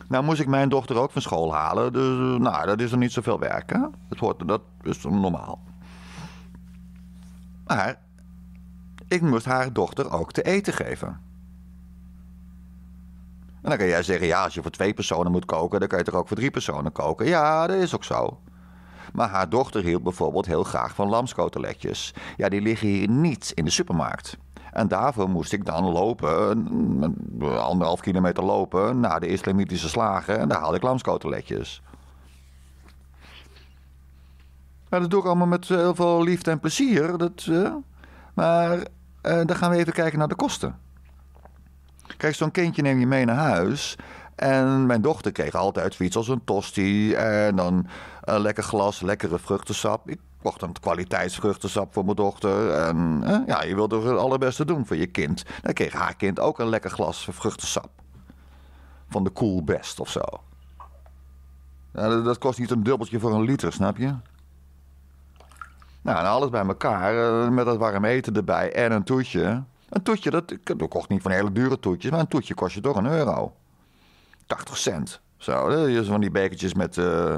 Nou moest ik mijn dochter ook van school halen. Dus eh, nou, dat is er niet zoveel werk. Hè? Dat, hoort, dat is normaal. Maar ik moest haar dochter ook te eten geven. En dan kan jij zeggen, ja, als je voor twee personen moet koken, dan kan je toch ook voor drie personen koken. Ja, dat is ook zo. Maar haar dochter hield bijvoorbeeld heel graag van lamskoteletjes. Ja, die liggen hier niet in de supermarkt. En daarvoor moest ik dan lopen, anderhalf kilometer lopen, naar de islamitische slagen. En daar haalde ik lamskoteletjes. dat doe ik allemaal met eh, heel veel liefde en plezier. Dat, eh, maar eh, dan gaan we even kijken naar de kosten. Kijk, zo'n kindje neem je mee naar huis. En mijn dochter kreeg altijd iets als een tosti. En dan een lekker glas, lekkere vruchtensap. Ik kocht een kwaliteitsvruchtensap voor mijn dochter. En eh, ja, je toch het allerbeste doen voor je kind. Dan kreeg haar kind ook een lekker glas vruchtensap. Van de Cool Best of zo. Nou, dat kost niet een dubbeltje voor een liter, snap je? Nou, en alles bij elkaar, eh, met dat warm eten erbij en een toetje. Een toetje, dat, ik kocht niet van hele dure toetjes, maar een toetje kost je toch een euro. 80 cent. Zo, dat eh, is van die bekertjes met... Eh,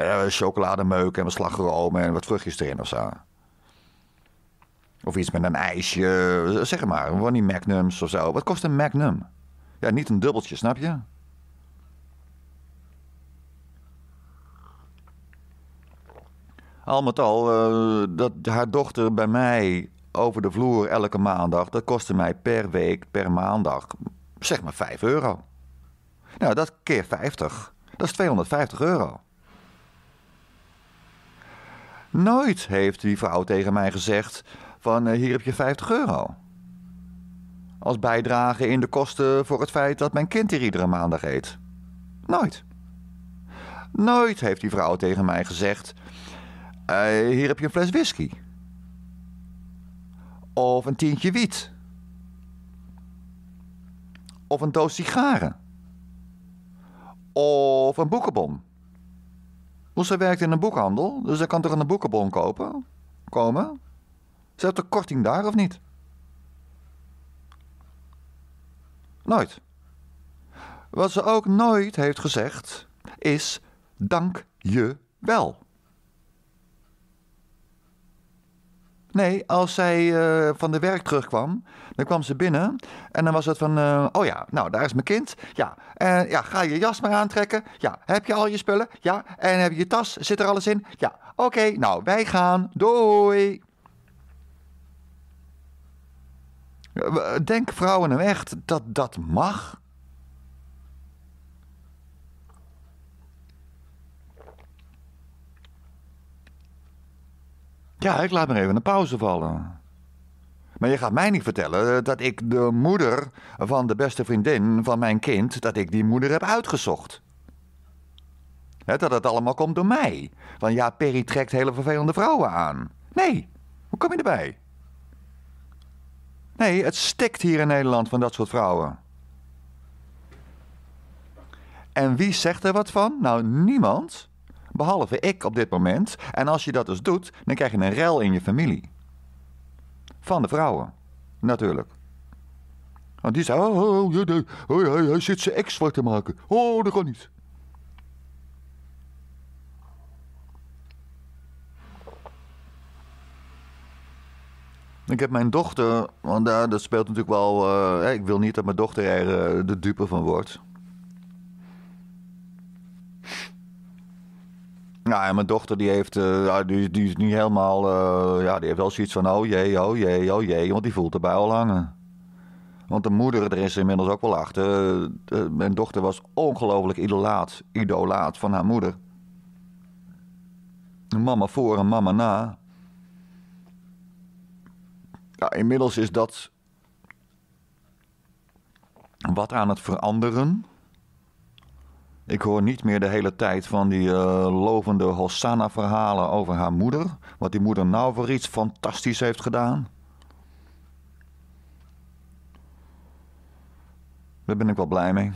uh, chocolademeuk en wat slagroom en wat vruchtjes erin of zo. Of iets met een ijsje, zeg maar, die Magnums of zo. Wat kost een Magnum? Ja, niet een dubbeltje, snap je? Al met al, eh, dat haar dochter bij mij over de vloer elke maandag, dat kostte mij per week, per maandag, zeg maar 5 euro. Nou, dat keer 50, dat is 250 euro. Nooit heeft die vrouw tegen mij gezegd van eh, hier heb je 50 euro. Als bijdrage in de kosten voor het feit dat mijn kind hier iedere maandag eet. Nooit. Nooit heeft die vrouw tegen mij gezegd: eh, Hier heb je een fles whisky. Of een tientje wiet. Of een doos sigaren. Of een boekenbon. Dus hij werkt in een boekhandel, dus hij kan toch een boekenbon kopen? Komen? Ze heeft de korting daar of niet? Nooit. Wat ze ook nooit heeft gezegd is: dank je wel. Nee, als zij eh, van de werk terugkwam, dan kwam ze binnen en dan was het van, eh, oh ja, nou daar is mijn kind. Ja, en, ja, ga je jas maar aantrekken. Ja, heb je al je spullen? Ja, en heb je je tas? Zit er alles in? Ja, oké, nou wij gaan. Doei. Eh, denk vrouwen nou echt dat dat mag? Ja, ik laat maar even een pauze vallen. Maar je gaat mij niet vertellen dat ik de moeder van de beste vriendin van mijn kind, dat ik die moeder heb uitgezocht. He, dat het allemaal komt door mij. Van ja, Perry trekt hele vervelende vrouwen aan. Nee, hoe kom je erbij? Nee, het stikt hier in Nederland van dat soort vrouwen. En wie zegt er wat van? Nou, niemand. Behalve ik op dit moment. En als je dat dus doet, dan krijg je een rel in je familie van de vrouwen. Natuurlijk. Want die zei, oh, hij, oh, hij oh, zit zijn ex te maken. Oh, dat kan niet. Ik heb mijn dochter, want daar, dat speelt natuurlijk wel. Eh, ik wil niet dat mijn dochter er eh, de dupe van wordt. Nou, en mijn dochter die heeft, eh, die, die, is niet helemaal, eh, ja, die heeft wel zoiets van, oh jee, oh jee, oh jee, want die voelt erbij al hangen. Want de moeder, er is inmiddels ook wel achter, eh, mijn dochter was ongelooflijk idolaat, idolaat van haar moeder. Mama voor en mama na. Ja, inmiddels is dat wat aan het veranderen. Ik hoor niet meer de hele tijd van die eh, lovende Hosanna-verhalen over haar moeder. Wat die moeder nou voor iets fantastisch heeft gedaan. Daar ben ik wel blij mee.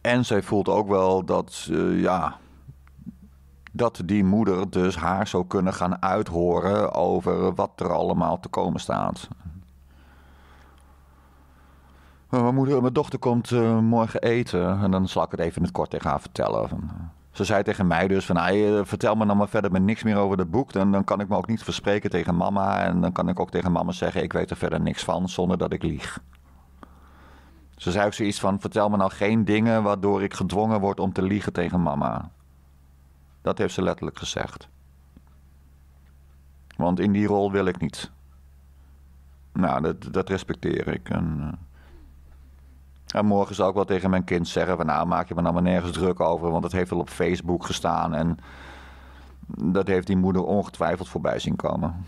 En zij voelt ook wel dat, eh, ja, dat die moeder dus haar zou kunnen gaan uithoren over wat er allemaal te komen staat. Eh, mijn, moeder, mijn dochter komt eh, morgen eten en dan zal ik het even in het kort tegen haar vertellen. ze zei tegen mij dus van, eh, vertel me dan nou maar verder met niks meer over het boek. Dan, dan kan ik me ook niet verspreken tegen mama. En dan kan ik ook tegen mama zeggen, ik weet er verder niks van, zonder dat ik lieg. Ze zei ook zoiets van, vertel me nou geen dingen waardoor ik gedwongen word om te liegen tegen mama. Dat heeft ze letterlijk gezegd. Want in die rol wil ik niet. Nou, dat, dat respecteer ik. En, uh, en morgen zou ik wel tegen mijn kind zeggen: van, nou, maak je me nou maar nergens druk over, want het heeft al op Facebook gestaan. En dat heeft die moeder ongetwijfeld voorbij zien komen.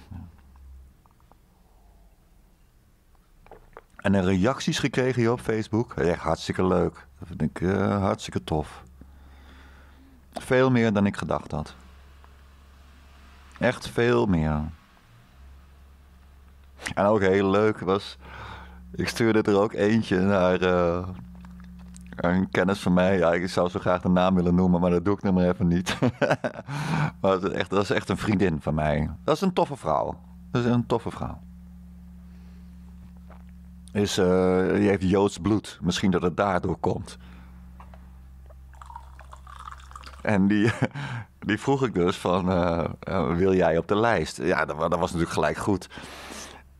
En een reacties gekregen hier op Facebook. Echt hartstikke leuk. Dat vind ik eh, hartstikke tof. Veel meer dan ik gedacht had. Echt veel meer. En ook heel leuk was. Ik stuurde er ook eentje naar eh, een kennis van mij. Ja, ik zou zo graag de naam willen noemen, maar dat doe ik nu maar even niet. maar dat is, echt, dat is echt een vriendin van mij. Dat is een toffe vrouw. Dat is een toffe vrouw. Is, uh, die heeft Joods bloed. Misschien dat het daardoor komt. En die, die vroeg ik dus van, eh, eh, wil jij op de lijst? Ja, dat, dat was natuurlijk gelijk goed.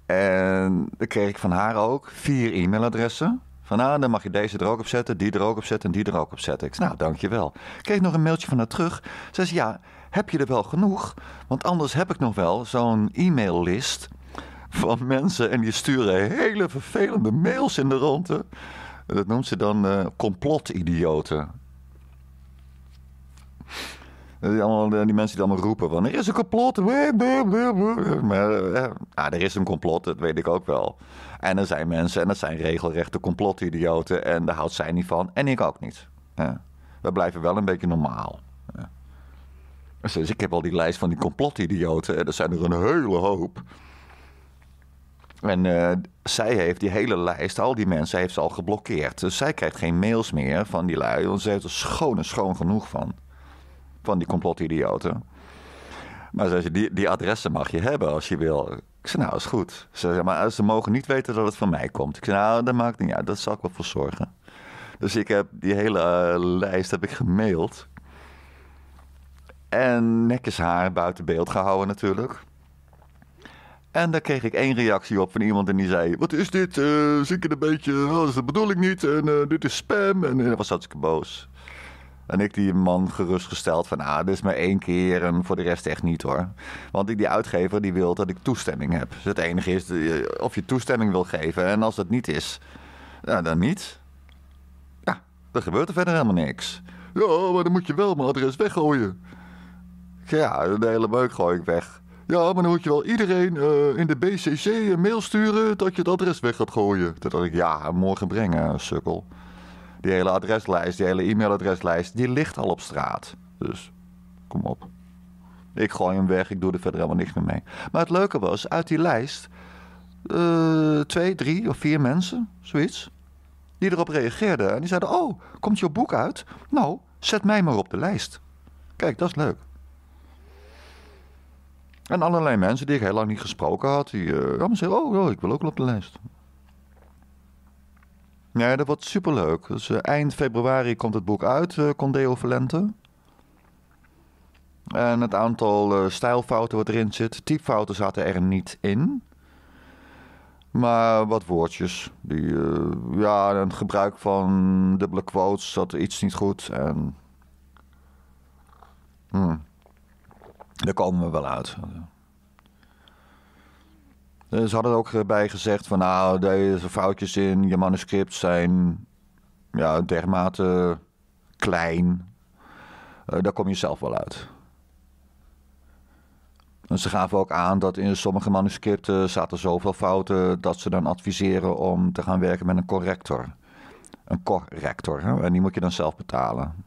En dan kreeg ik van haar ook vier e-mailadressen. Van ah, dan mag je deze er ook op zetten, die er ook op zetten en die er ook op zetten. Ik zei, nou, dankjewel. Ik kreeg nog een mailtje van haar terug. Ze zei, ja, heb je er wel genoeg? Want anders heb ik nog wel zo'n e-maillist van mensen... en die sturen hele vervelende mails in de ronde. Dat noemt ze dan uh, complotidioten. Die, allemaal, eh, die mensen die allemaal roepen van, er is een complot. Maar eh, ja, er is een complot, dat weet ik ook wel. En er zijn mensen, en dat zijn regelrechte complotidioten. En daar houdt zij niet van, en ik ook niet. Ja. We blijven wel een beetje normaal. Ja. Dus ik heb al die lijst van die complotidioten. En er zijn er een hele hoop. En eh, zij heeft die hele lijst, al die mensen, heeft ze al geblokkeerd. Dus zij krijgt geen mails meer van die lui. Want ze heeft er schoon en schoon genoeg van van die complotidioten. Maar zei ze, die, die adressen mag je hebben als je wil. Ik zei, nou, is goed. Ze zei, maar ze mogen niet weten dat het van mij komt. Ik zei, nou, dat maakt niet uit. Dat zal ik wel voor zorgen. Dus ik heb die hele eh, lijst heb ik gemaild. En netjes haar buiten beeld gehouden natuurlijk. En daar kreeg ik één reactie op van iemand en die zei... Wat is dit? Uh, eh, zie ik een beetje? Oh, dat bedoel ik niet. En eh, dit is spam. En dat was hartstikke boos. En ik die man gerustgesteld van, ah, dit is maar één keer en voor de rest echt niet hoor. Want die, die uitgever die wil dat ik toestemming heb. Dus het enige is eh, of je toestemming wil geven. En als dat niet is, nou, dan niet. Ja, dan gebeurt er verder helemaal niks. Ja, maar dan moet je wel mijn adres weggooien. Ja, de hele beuk gooi ik weg. Ja, maar dan moet je wel iedereen eh, in de BCC een mail sturen dat je het adres weg gaat gooien. dat ik, ja, morgen brengen, eh, sukkel. Die hele adreslijst, die hele e-mailadreslijst, die ligt al op straat. Dus kom op. Ik gooi hem weg, ik doe er verder helemaal niks meer mee. Maar het leuke was, uit die lijst, eh, twee, drie of vier mensen, zoiets, die erop reageerden. En die zeiden, oh, komt jouw boek uit? Nou, zet mij maar op de lijst. Kijk, dat is leuk. En allerlei mensen die ik heel lang niet gesproken had, die uh, eh, allemaal zeiden, oh, oh, ik wil ook wel op de lijst. Ja, dat wordt superleuk. Dus eh, eind februari komt het boek uit, eh, Condeo Valente. En het aantal eh, stijlfouten wat erin zit, typfouten zaten er niet in. Maar wat woordjes. Die, ja, een gebruik van dubbele quotes, zat iets niet goed. En... Hmm, daar komen we wel uit. Eh, ze hadden ook eh, bij gezegd van nou, deze foutjes in je manuscript zijn ja, dermate klein. Eh, daar kom je zelf wel uit. En ze gaven ook aan dat in sommige manuscripten zaten zoveel fouten dat ze dan adviseren om te gaan werken met een corrector. Een corrector, hè? en die moet je dan zelf betalen.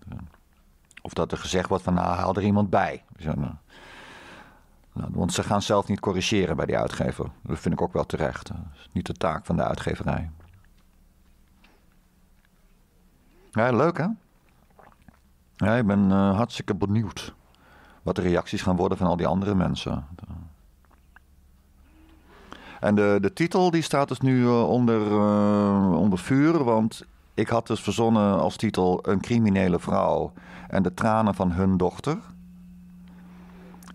Of dat er gezegd wordt van nou, haal er iemand bij. Nou, want ze gaan zelf niet corrigeren bij die uitgever. Dat vind ik ook wel terecht. Dat is niet de taak van de uitgeverij. Ja, leuk hè? Ja, ik ben eh, hartstikke benieuwd wat de reacties gaan worden van al die andere mensen. En de, de titel die staat dus nu eh, onder, eh, onder vuur, want ik had dus verzonnen als titel Een criminele vrouw en de tranen van hun dochter.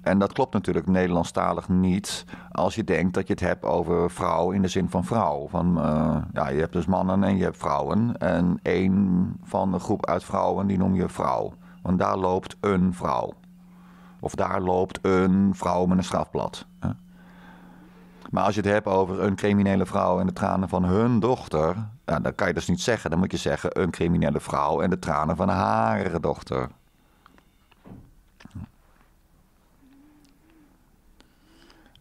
En dat klopt natuurlijk Nederlandstalig niet als je denkt dat je het hebt over vrouw in de zin van vrouw. Van, eh, ja, je hebt dus mannen en je hebt vrouwen. En één van de groep uit vrouwen die noem je vrouw. Want daar loopt een vrouw. Of daar loopt een vrouw met een strafblad. Maar als je het hebt over een criminele vrouw en de tranen van hun dochter, nou, dan kan je dus niet zeggen. Dan moet je zeggen een criminele vrouw en de tranen van haar dochter.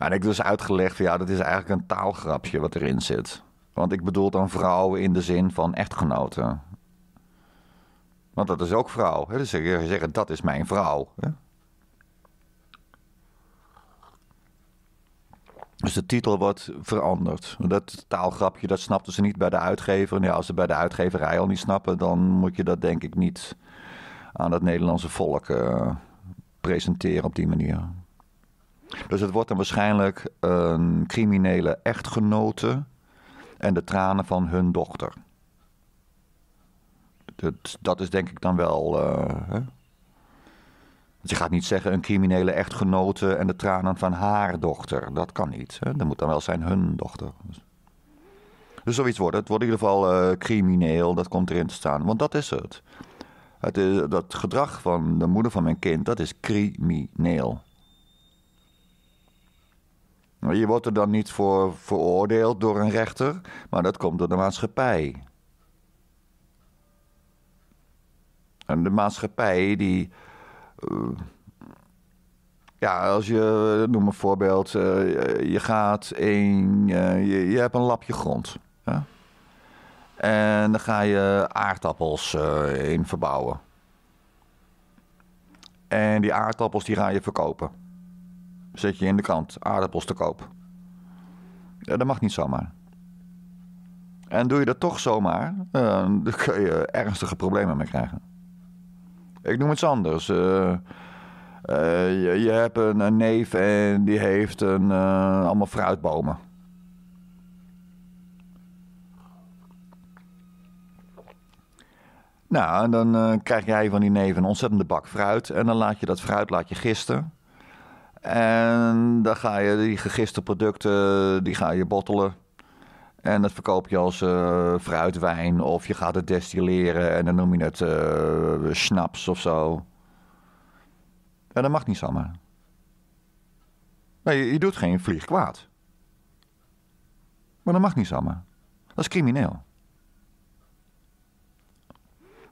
En nou, ik dus uitgelegd van ja, dat is eigenlijk een taalgrapje wat erin zit. Want ik bedoel dan vrouwen in de zin van echtgenoten. Want dat is ook vrouw. Hè? Dus je zeggen dat is mijn vrouw. Hè? Dus de titel wordt veranderd. Dat taalgrapje, dat snapten ze niet bij de uitgever. En als ze bij de uitgeverij al niet snappen, dan moet je dat denk ik niet aan het Nederlandse volk eh, presenteren op die manier. Dus het wordt dan waarschijnlijk een criminele echtgenote en de tranen van hun dochter. Dat, dat is denk ik dan wel. Eh, hè? Je gaat niet zeggen een criminele echtgenote en de tranen van haar dochter. Dat kan niet. Hè? Dat moet dan wel zijn hun dochter. Dus zoiets wordt het. wordt in ieder geval uh, crimineel. Dat komt erin te staan. Want dat is het. het is, dat gedrag van de moeder van mijn kind, dat is crimineel. Je wordt er dan niet voor veroordeeld door een rechter, maar dat komt door de maatschappij. En de maatschappij die. Eh, ja, als je, noem een voorbeeld, eh, je gaat in, eh, je, hebt een lapje grond. Hè? En dan ga je aardappels in verbouwen. En die aardappels die ga je verkopen zet je in de krant aardappels te koop. Ja, dat mag niet zomaar. En doe je dat toch zomaar, eh, dan kun je ernstige problemen mee krijgen. Ik noem iets anders. Eh, eh, je, hebt een, neef en die heeft een, allemaal fruitbomen. Nou, en dan krijg jij van die neef een ontzettende bak fruit. En dan laat je dat fruit laat je gisten. En dan ga je die gegiste producten, die ga je bottelen. En dat verkoop je als eh, fruitwijn of je gaat het destilleren en dan noem je het uh, eh, snaps of zo. En dat mag niet zomaar. Nee, je, je, doet geen vlieg kwaad. Maar dat mag niet zomaar. Dat is crimineel.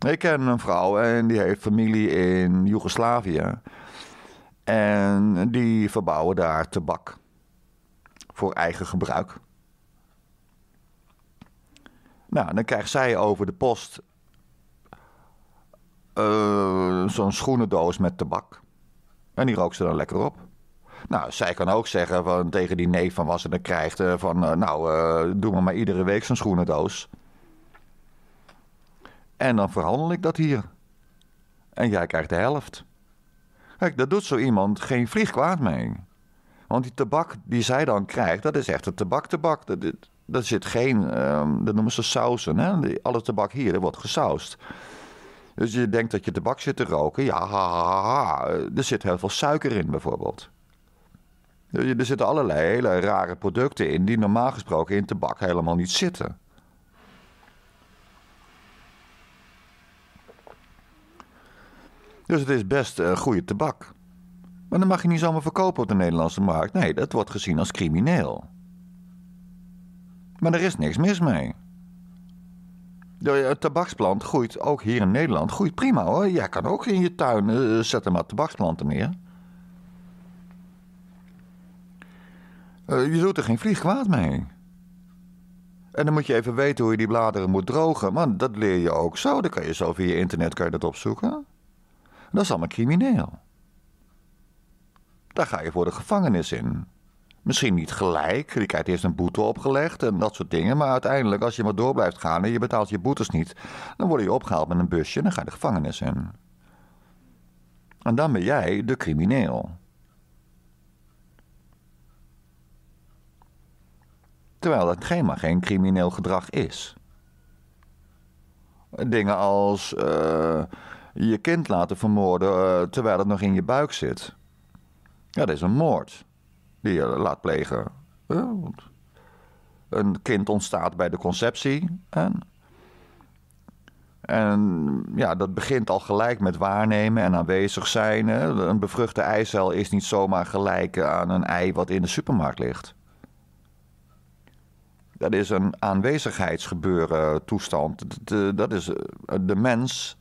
Ik ken een vrouw en die heeft familie in Joegoslavië. En die verbouwen daar tabak voor eigen gebruik. Nou, dan krijgt zij over de post eh, zo'n schoenendoos met tabak. En die rookt ze dan lekker op. Nou, zij kan ook zeggen van, tegen die neef van was dan krijgt uh, van... Eh, nou, doe maar maar iedere week zo'n schoenendoos. En dan verhandel ik dat hier. En jij krijgt de helft. Kijk, daar doet zo iemand geen vlieg kwaad mee. Want die tabak die zij dan krijgt, dat is echt een tabak Dat, dat, dat zit geen, ehm, dat noemen ze sausen. Hè? Die, alle tabak hier, wordt gesausd. Dus je denkt dat je tabak zit te roken. Ja, ha, ha, ha. er zit heel veel suiker in bijvoorbeeld. Dus er zitten allerlei hele rare producten in die normaal gesproken in tabak helemaal niet zitten. Dus het is best uh, goede tabak. Maar dan mag je niet zomaar verkopen op de Nederlandse markt. Nee, dat wordt gezien als crimineel. Maar er is niks mis mee. De eh, tabaksplant groeit ook hier in Nederland. Groeit prima hoor. Jij kan ook in je tuin uh, eh, zetten maar tabaksplanten neer. je doet er geen vlieg kwaad mee. En dan moet je even weten hoe je die bladeren moet drogen. Maar dat leer je ook zo. Dan kan je zo via internet kan je dat opzoeken. Dat is allemaal crimineel. Daar ga je voor de gevangenis in. Misschien niet gelijk, je krijgt eerst een boete opgelegd en dat soort dingen. Maar uiteindelijk, als je maar door blijft gaan en je betaalt je boetes niet, dan word je opgehaald met een busje en dan ga je de gevangenis in. En dan ben jij de crimineel. Terwijl dat maar geen crimineel gedrag is. Dingen als. Eh, je kind laten vermoorden eh, terwijl het nog in je buik zit. Ja, dat is een moord die je laat plegen. een kind ontstaat bij de conceptie. En, en ja, dat begint al gelijk met waarnemen en aanwezig zijn. Hè. Een bevruchte eicel is niet zomaar gelijk aan een ei wat in de supermarkt ligt. Dat is een aanwezigheidsgebeuren toestand. dat is eh, de mens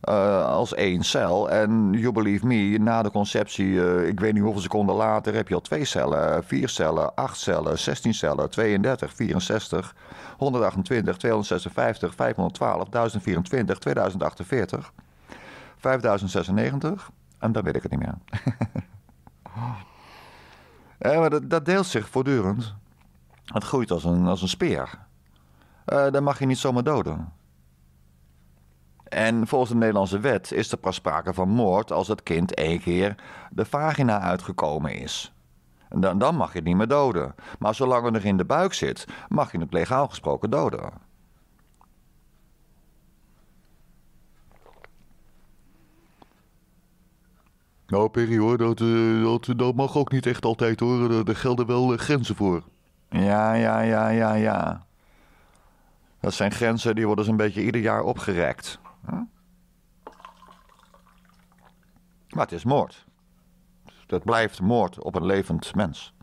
eh, als één cel. En you believe me, na de conceptie, eh, ik weet niet hoeveel seconden later, heb je al twee cellen, vier cellen, acht cellen, 16 cellen, 32, 64, 128, 256, 512, 1024, 2048, 5096. En dan weet ik het niet meer. Eh, maar dat, deelt zich voortdurend. Het groeit als een, als een speer. Uh, dat mag je niet zomaar doden. En volgens de Nederlandse wet is er pas sprake van moord als het kind één keer de vagina uitgekomen is. Dan, dan mag je het niet meer doden. Maar zolang het nog in de buik zit, mag je het legaal gesproken doden. Nou, Perry hoor, dat, eh, dat, mag ook niet echt altijd hoor. Er gelden wel eh, grenzen voor. Ja, ja, ja, ja, ja. Dat zijn grenzen die worden zo'n een beetje ieder jaar opgerekt. Maar het is moord. Dat blijft moord op een levend mens.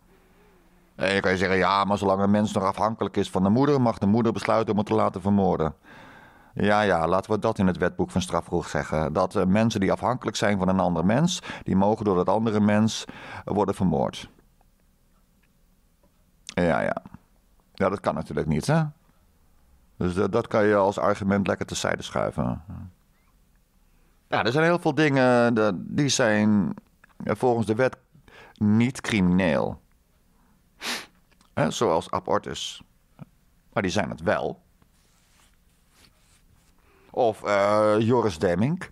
je kan je zeggen, ja, maar zolang een mens nog afhankelijk is van de moeder, mag de moeder besluiten om te laten vermoorden. Ja, ja, laten we dat in het wetboek van strafrecht zeggen. Dat eh, mensen die afhankelijk zijn van een ander mens, die mogen door dat andere mens worden vermoord. Ja, ja. Ja, dat kan natuurlijk niet, hè? Dus dat, kan je als argument lekker tezijde schuiven. Ja, er zijn heel veel dingen eh, die zijn eh, volgens de wet niet crimineel. Zoals abortus. Maar die zijn het wel. Of eh, Joris Demming.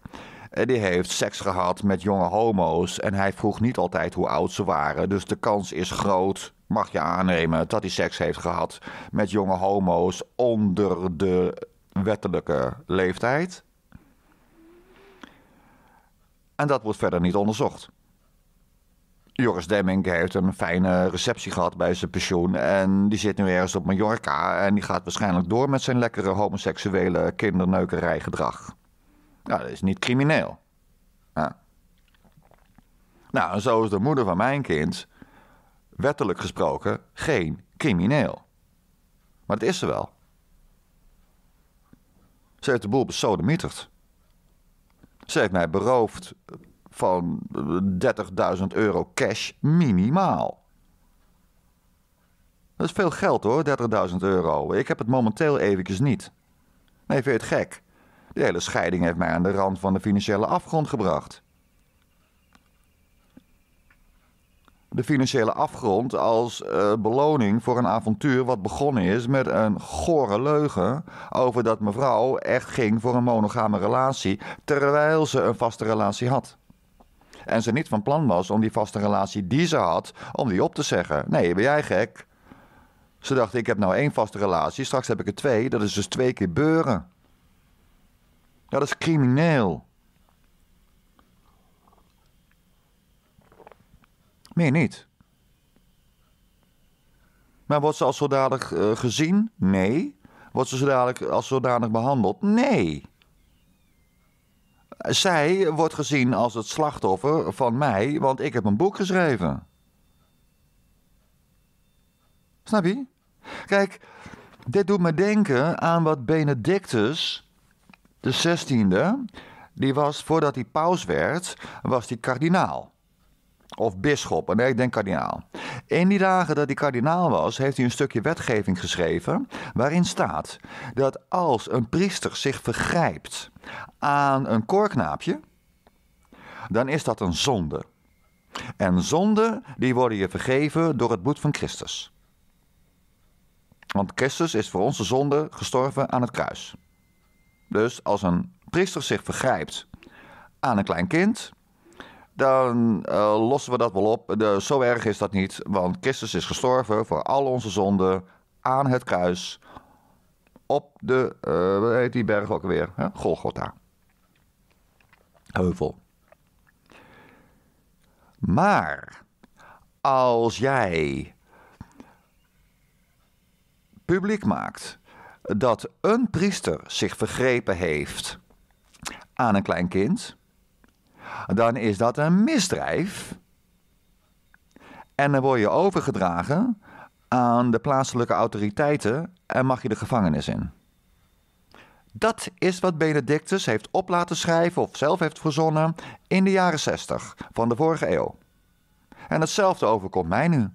Die heeft seks gehad met jonge homo's. En hij vroeg niet altijd hoe oud ze waren. Dus de kans is groot mag je aannemen dat hij seks heeft gehad met jonge homo's onder de wettelijke leeftijd. En dat wordt verder niet onderzocht. Joris Demming heeft een fijne receptie gehad bij zijn pensioen. En die zit nu ergens op Mallorca. En die gaat waarschijnlijk door met zijn lekkere homoseksuele kinderneukerijgedrag. Nou, dat is niet crimineel. Ja. Nou, en zo is de moeder van mijn kind wettelijk gesproken geen crimineel. Maar dat is ze wel. Ze heeft de boel besodemieterd. Ze heeft mij beroofd van 30.000 eh, euro cash minimaal. Dat is veel geld hoor, 30.000 euro. Ik heb het momenteel eventjes niet. Nee, vind je het gek? De hele scheiding heeft mij aan de rand van de financiële afgrond gebracht. de financiële afgrond als eh, beloning voor een avontuur wat begonnen is met een gore leugen over dat mevrouw echt ging voor een monogame relatie terwijl ze een vaste relatie had. En ze niet van plan was om die vaste relatie die ze had, om die op te zeggen. Nee, ben jij gek? Ze dacht, ik heb nou één vaste relatie, straks heb ik er twee, dat is dus twee keer beuren. Dat is crimineel. Meer niet. Maar wordt ze als zodanig eh, gezien? Nee. Wordt ze zodanig, als behandeld? Nee. Zij wordt gezien als het slachtoffer van mij, want ik heb een boek geschreven. Snap je? Kijk, dit doet me denken aan wat Benedictus, de 16e, die was voordat hij paus werd, was hij kardinaal of bisschop. Nee, ik denk kardinaal. In die dagen dat hij kardinaal was, heeft hij een stukje wetgeving geschreven. waarin staat dat als een priester zich vergrijpt aan een koorknaapje. dan is dat een zonde. En zonden die worden je vergeven door het bloed van Christus. Want Christus is voor onze zonde gestorven aan het kruis. Dus als een priester zich vergrijpt aan een klein kind, dan eh, lossen we dat wel op. zo erg is dat niet, want Christus is gestorven voor al onze zonden aan het kruis op de, uh, heet die berg ook weer? Golgotha. Heuvel. Maar als jij publiek maakt dat een priester zich vergrepen heeft aan een klein kind, dan is dat een misdrijf. En dan word je overgedragen aan de plaatselijke autoriteiten en mag je de gevangenis in. Dat is wat Benedictus heeft op laten schrijven of zelf heeft verzonnen in de jaren 60 van de vorige eeuw. En hetzelfde overkomt mij nu.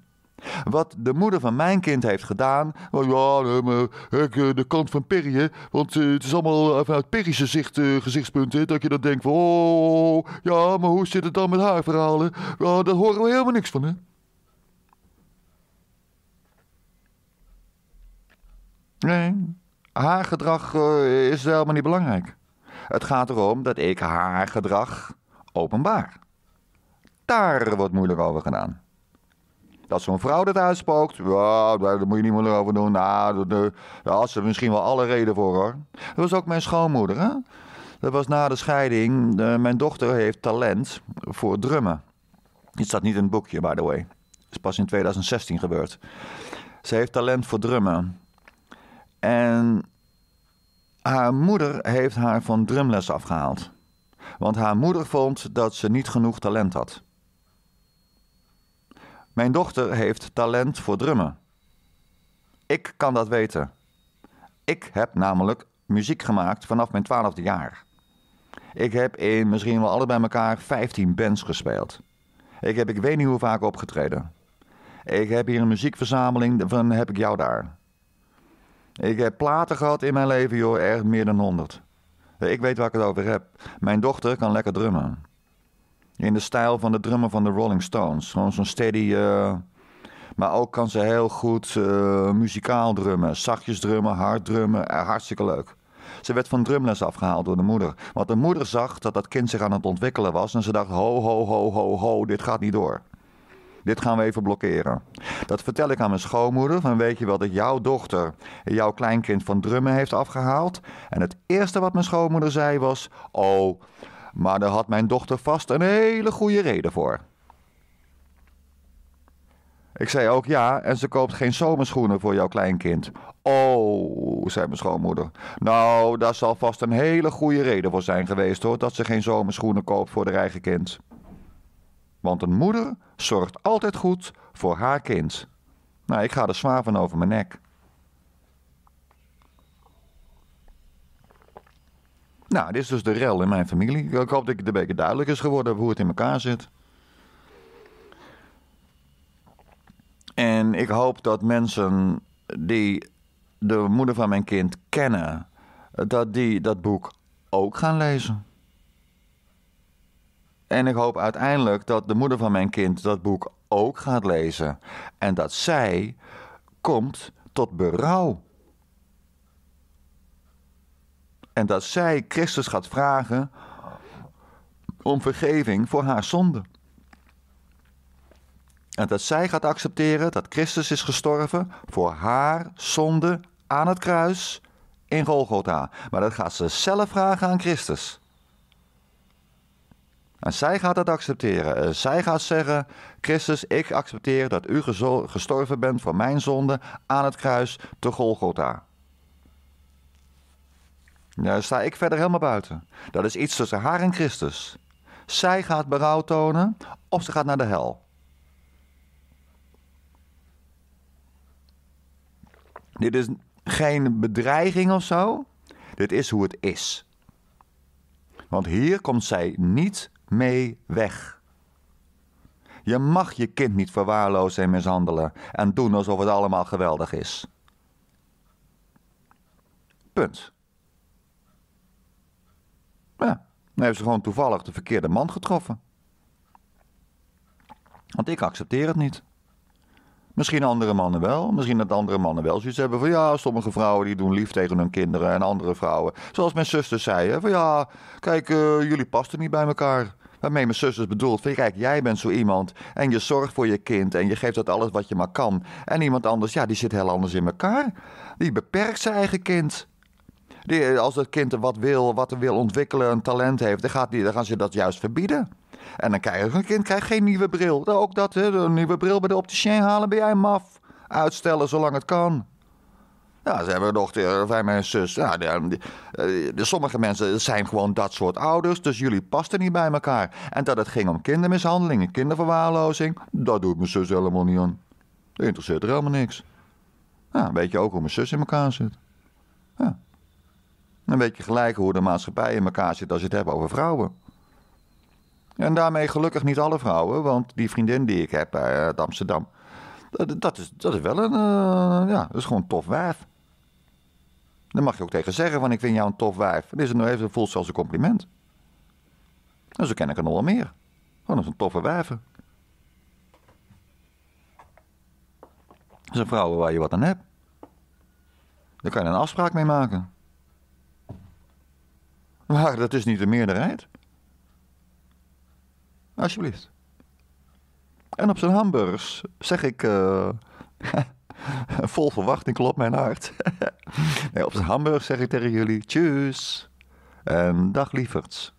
Wat de moeder van mijn kind heeft gedaan. Oh ja, eh, de kant van Perry. Want eh, het is allemaal eh, vanuit Perry's gezicht, gezichtspunt. dat je dan denkt van. Oh, ja, maar hoe zit het dan met haar verhalen? Ja, daar horen we helemaal niks van, hè? Nee, haar gedrag is helemaal niet belangrijk. Het gaat erom dat ik haar gedrag openbaar. Daar wordt moeilijk over gedaan dat zo'n vrouw dat uitspookt. Ja, daar moet je niet meer over doen. Nou, daar had ze misschien wel alle reden voor hoor. Dat was ook mijn schoonmoeder. Hè? Dat was na de scheiding. Eh, mijn dochter heeft talent voor drummen. Dit staat niet in het boekje, by the way. Dat is pas in 2016 gebeurd. Ze heeft talent voor drummen. En haar moeder heeft haar van drumles afgehaald. Want haar moeder vond dat ze niet genoeg talent had. Mijn dochter heeft talent voor drummen. Ik kan dat weten. Ik heb namelijk muziek gemaakt vanaf mijn twaalfde jaar. Ik heb in misschien wel alle bij elkaar 15 bands gespeeld. Ik heb ik weet niet hoe vaak opgetreden. Ik heb hier een muziekverzameling van heb ik jou daar. Ik heb platen gehad in mijn leven, joh, erg meer dan 100. Ik weet waar ik het over heb. Mijn dochter kan lekker drummen. In de stijl van de drummer van de Rolling Stones. Gewoon zo'n steady. Eh, maar ook kan ze heel goed eh, muzikaal drummen. Zachtjes drummen, hard drummen. Eh, hartstikke leuk. Ze werd van drumles afgehaald door de moeder. Want de moeder zag dat dat kind zich aan het ontwikkelen was. En ze dacht: ho, ho, ho, ho, ho, dit gaat niet door. Dit gaan we even blokkeren. Dat vertel ik aan mijn schoonmoeder. Van weet je wel dat jouw dochter jouw kleinkind van drummen heeft afgehaald? En het eerste wat mijn schoonmoeder zei was: Oh, maar daar had mijn dochter vast een hele goede reden voor. Ik zei ook ja, en ze koopt geen zomerschoenen voor jouw kleinkind. Oh, zei mijn schoonmoeder. Nou, daar zal vast een hele goede reden voor zijn geweest hoor, dat ze geen zomerschoenen koopt voor haar eigen kind. Want een moeder zorgt altijd goed voor haar kind. Nou, ik ga er zwaar van over mijn nek. Nou, dit is dus de rel in mijn familie. Ik hoop dat het een beetje duidelijk is geworden hoe het in elkaar zit. En ik hoop dat mensen die de moeder van mijn kind kennen, dat die dat boek ook gaan lezen. En ik hoop uiteindelijk dat de moeder van mijn kind dat boek ook gaat lezen. En dat zij komt tot berouw. En dat zij Christus gaat vragen om vergeving voor haar zonde. En dat zij gaat accepteren dat Christus is gestorven voor haar zonde aan het kruis in Golgotha. Maar dat gaat ze zelf vragen aan Christus. En zij gaat dat accepteren. Eh, zij gaat zeggen: Christus, ik accepteer dat u gestorven bent voor mijn zonde aan het kruis te Golgotha. Daar sta ik verder helemaal buiten. Dat is iets tussen haar en Christus. Zij gaat berouw tonen of ze gaat naar de hel. Dit is geen bedreiging of zo. Dit is hoe het is. Want hier komt zij niet mee weg. Je mag je kind niet verwaarlozen en mishandelen en doen alsof het allemaal geweldig is. Punt. Dan heeft ze gewoon toevallig de verkeerde man getroffen. Want ik accepteer het niet. Misschien andere mannen wel. Misschien dat andere mannen wel zoiets hebben van ja, sommige vrouwen die doen lief tegen hun kinderen en andere vrouwen. Zoals mijn zusters zeiden van ja, kijk, eh, jullie pasten niet bij elkaar. Waarmee mijn zusters bedoelt van kijk, jij bent zo iemand en je zorgt voor je kind en je geeft dat alles wat je maar kan. En iemand anders, ja, die zit heel anders in elkaar. Die beperkt zijn eigen kind. Die, eh, als het kind wat wil, wat wil ontwikkelen, een talent heeft, dan, gaat die, dan gaan ze dat juist verbieden. En dan krijg je, een kind krijgt geen nieuwe bril. Ook dat, hè, een nieuwe bril bij de opticien halen, ben jij maf. Uitstellen zolang het kan. Ja, ze hebben een dochter, of mijn zus. Ja, de, eh, eh, de, sommige mensen zijn gewoon dat soort ouders, dus jullie pasten niet bij elkaar. En dat het ging om kindermishandeling en kinderverwaarlozing, dat doet mijn zus helemaal niet aan. Dat interesseert er helemaal niks. Ja, weet je ook hoe mijn zus in elkaar zit. Ja. Een beetje gelijk hoe de maatschappij in elkaar zit als je het hebt over vrouwen. En daarmee gelukkig niet alle vrouwen, want die vriendin die ik heb eh, uit Amsterdam, dat, is, dat is wel een, eh, ja, dat is gewoon een tof wijf. Dan mag je ook tegen zeggen, van ik vind jou een tof wijf. Dan is het nou even, voelt zoals een compliment. zo ken ik er nog wel meer. Gewoon een toffe wijven. Dat zijn vrouwen waar je wat aan hebt. Daar kan je een afspraak mee maken. Maar dat is niet de meerderheid. Alsjeblieft. En op zijn hamburgers zeg ik. Eh, vol verwachting klopt mijn hart. nee, op zijn hamburgers zeg ik tegen jullie: tjus. En dag lieverds.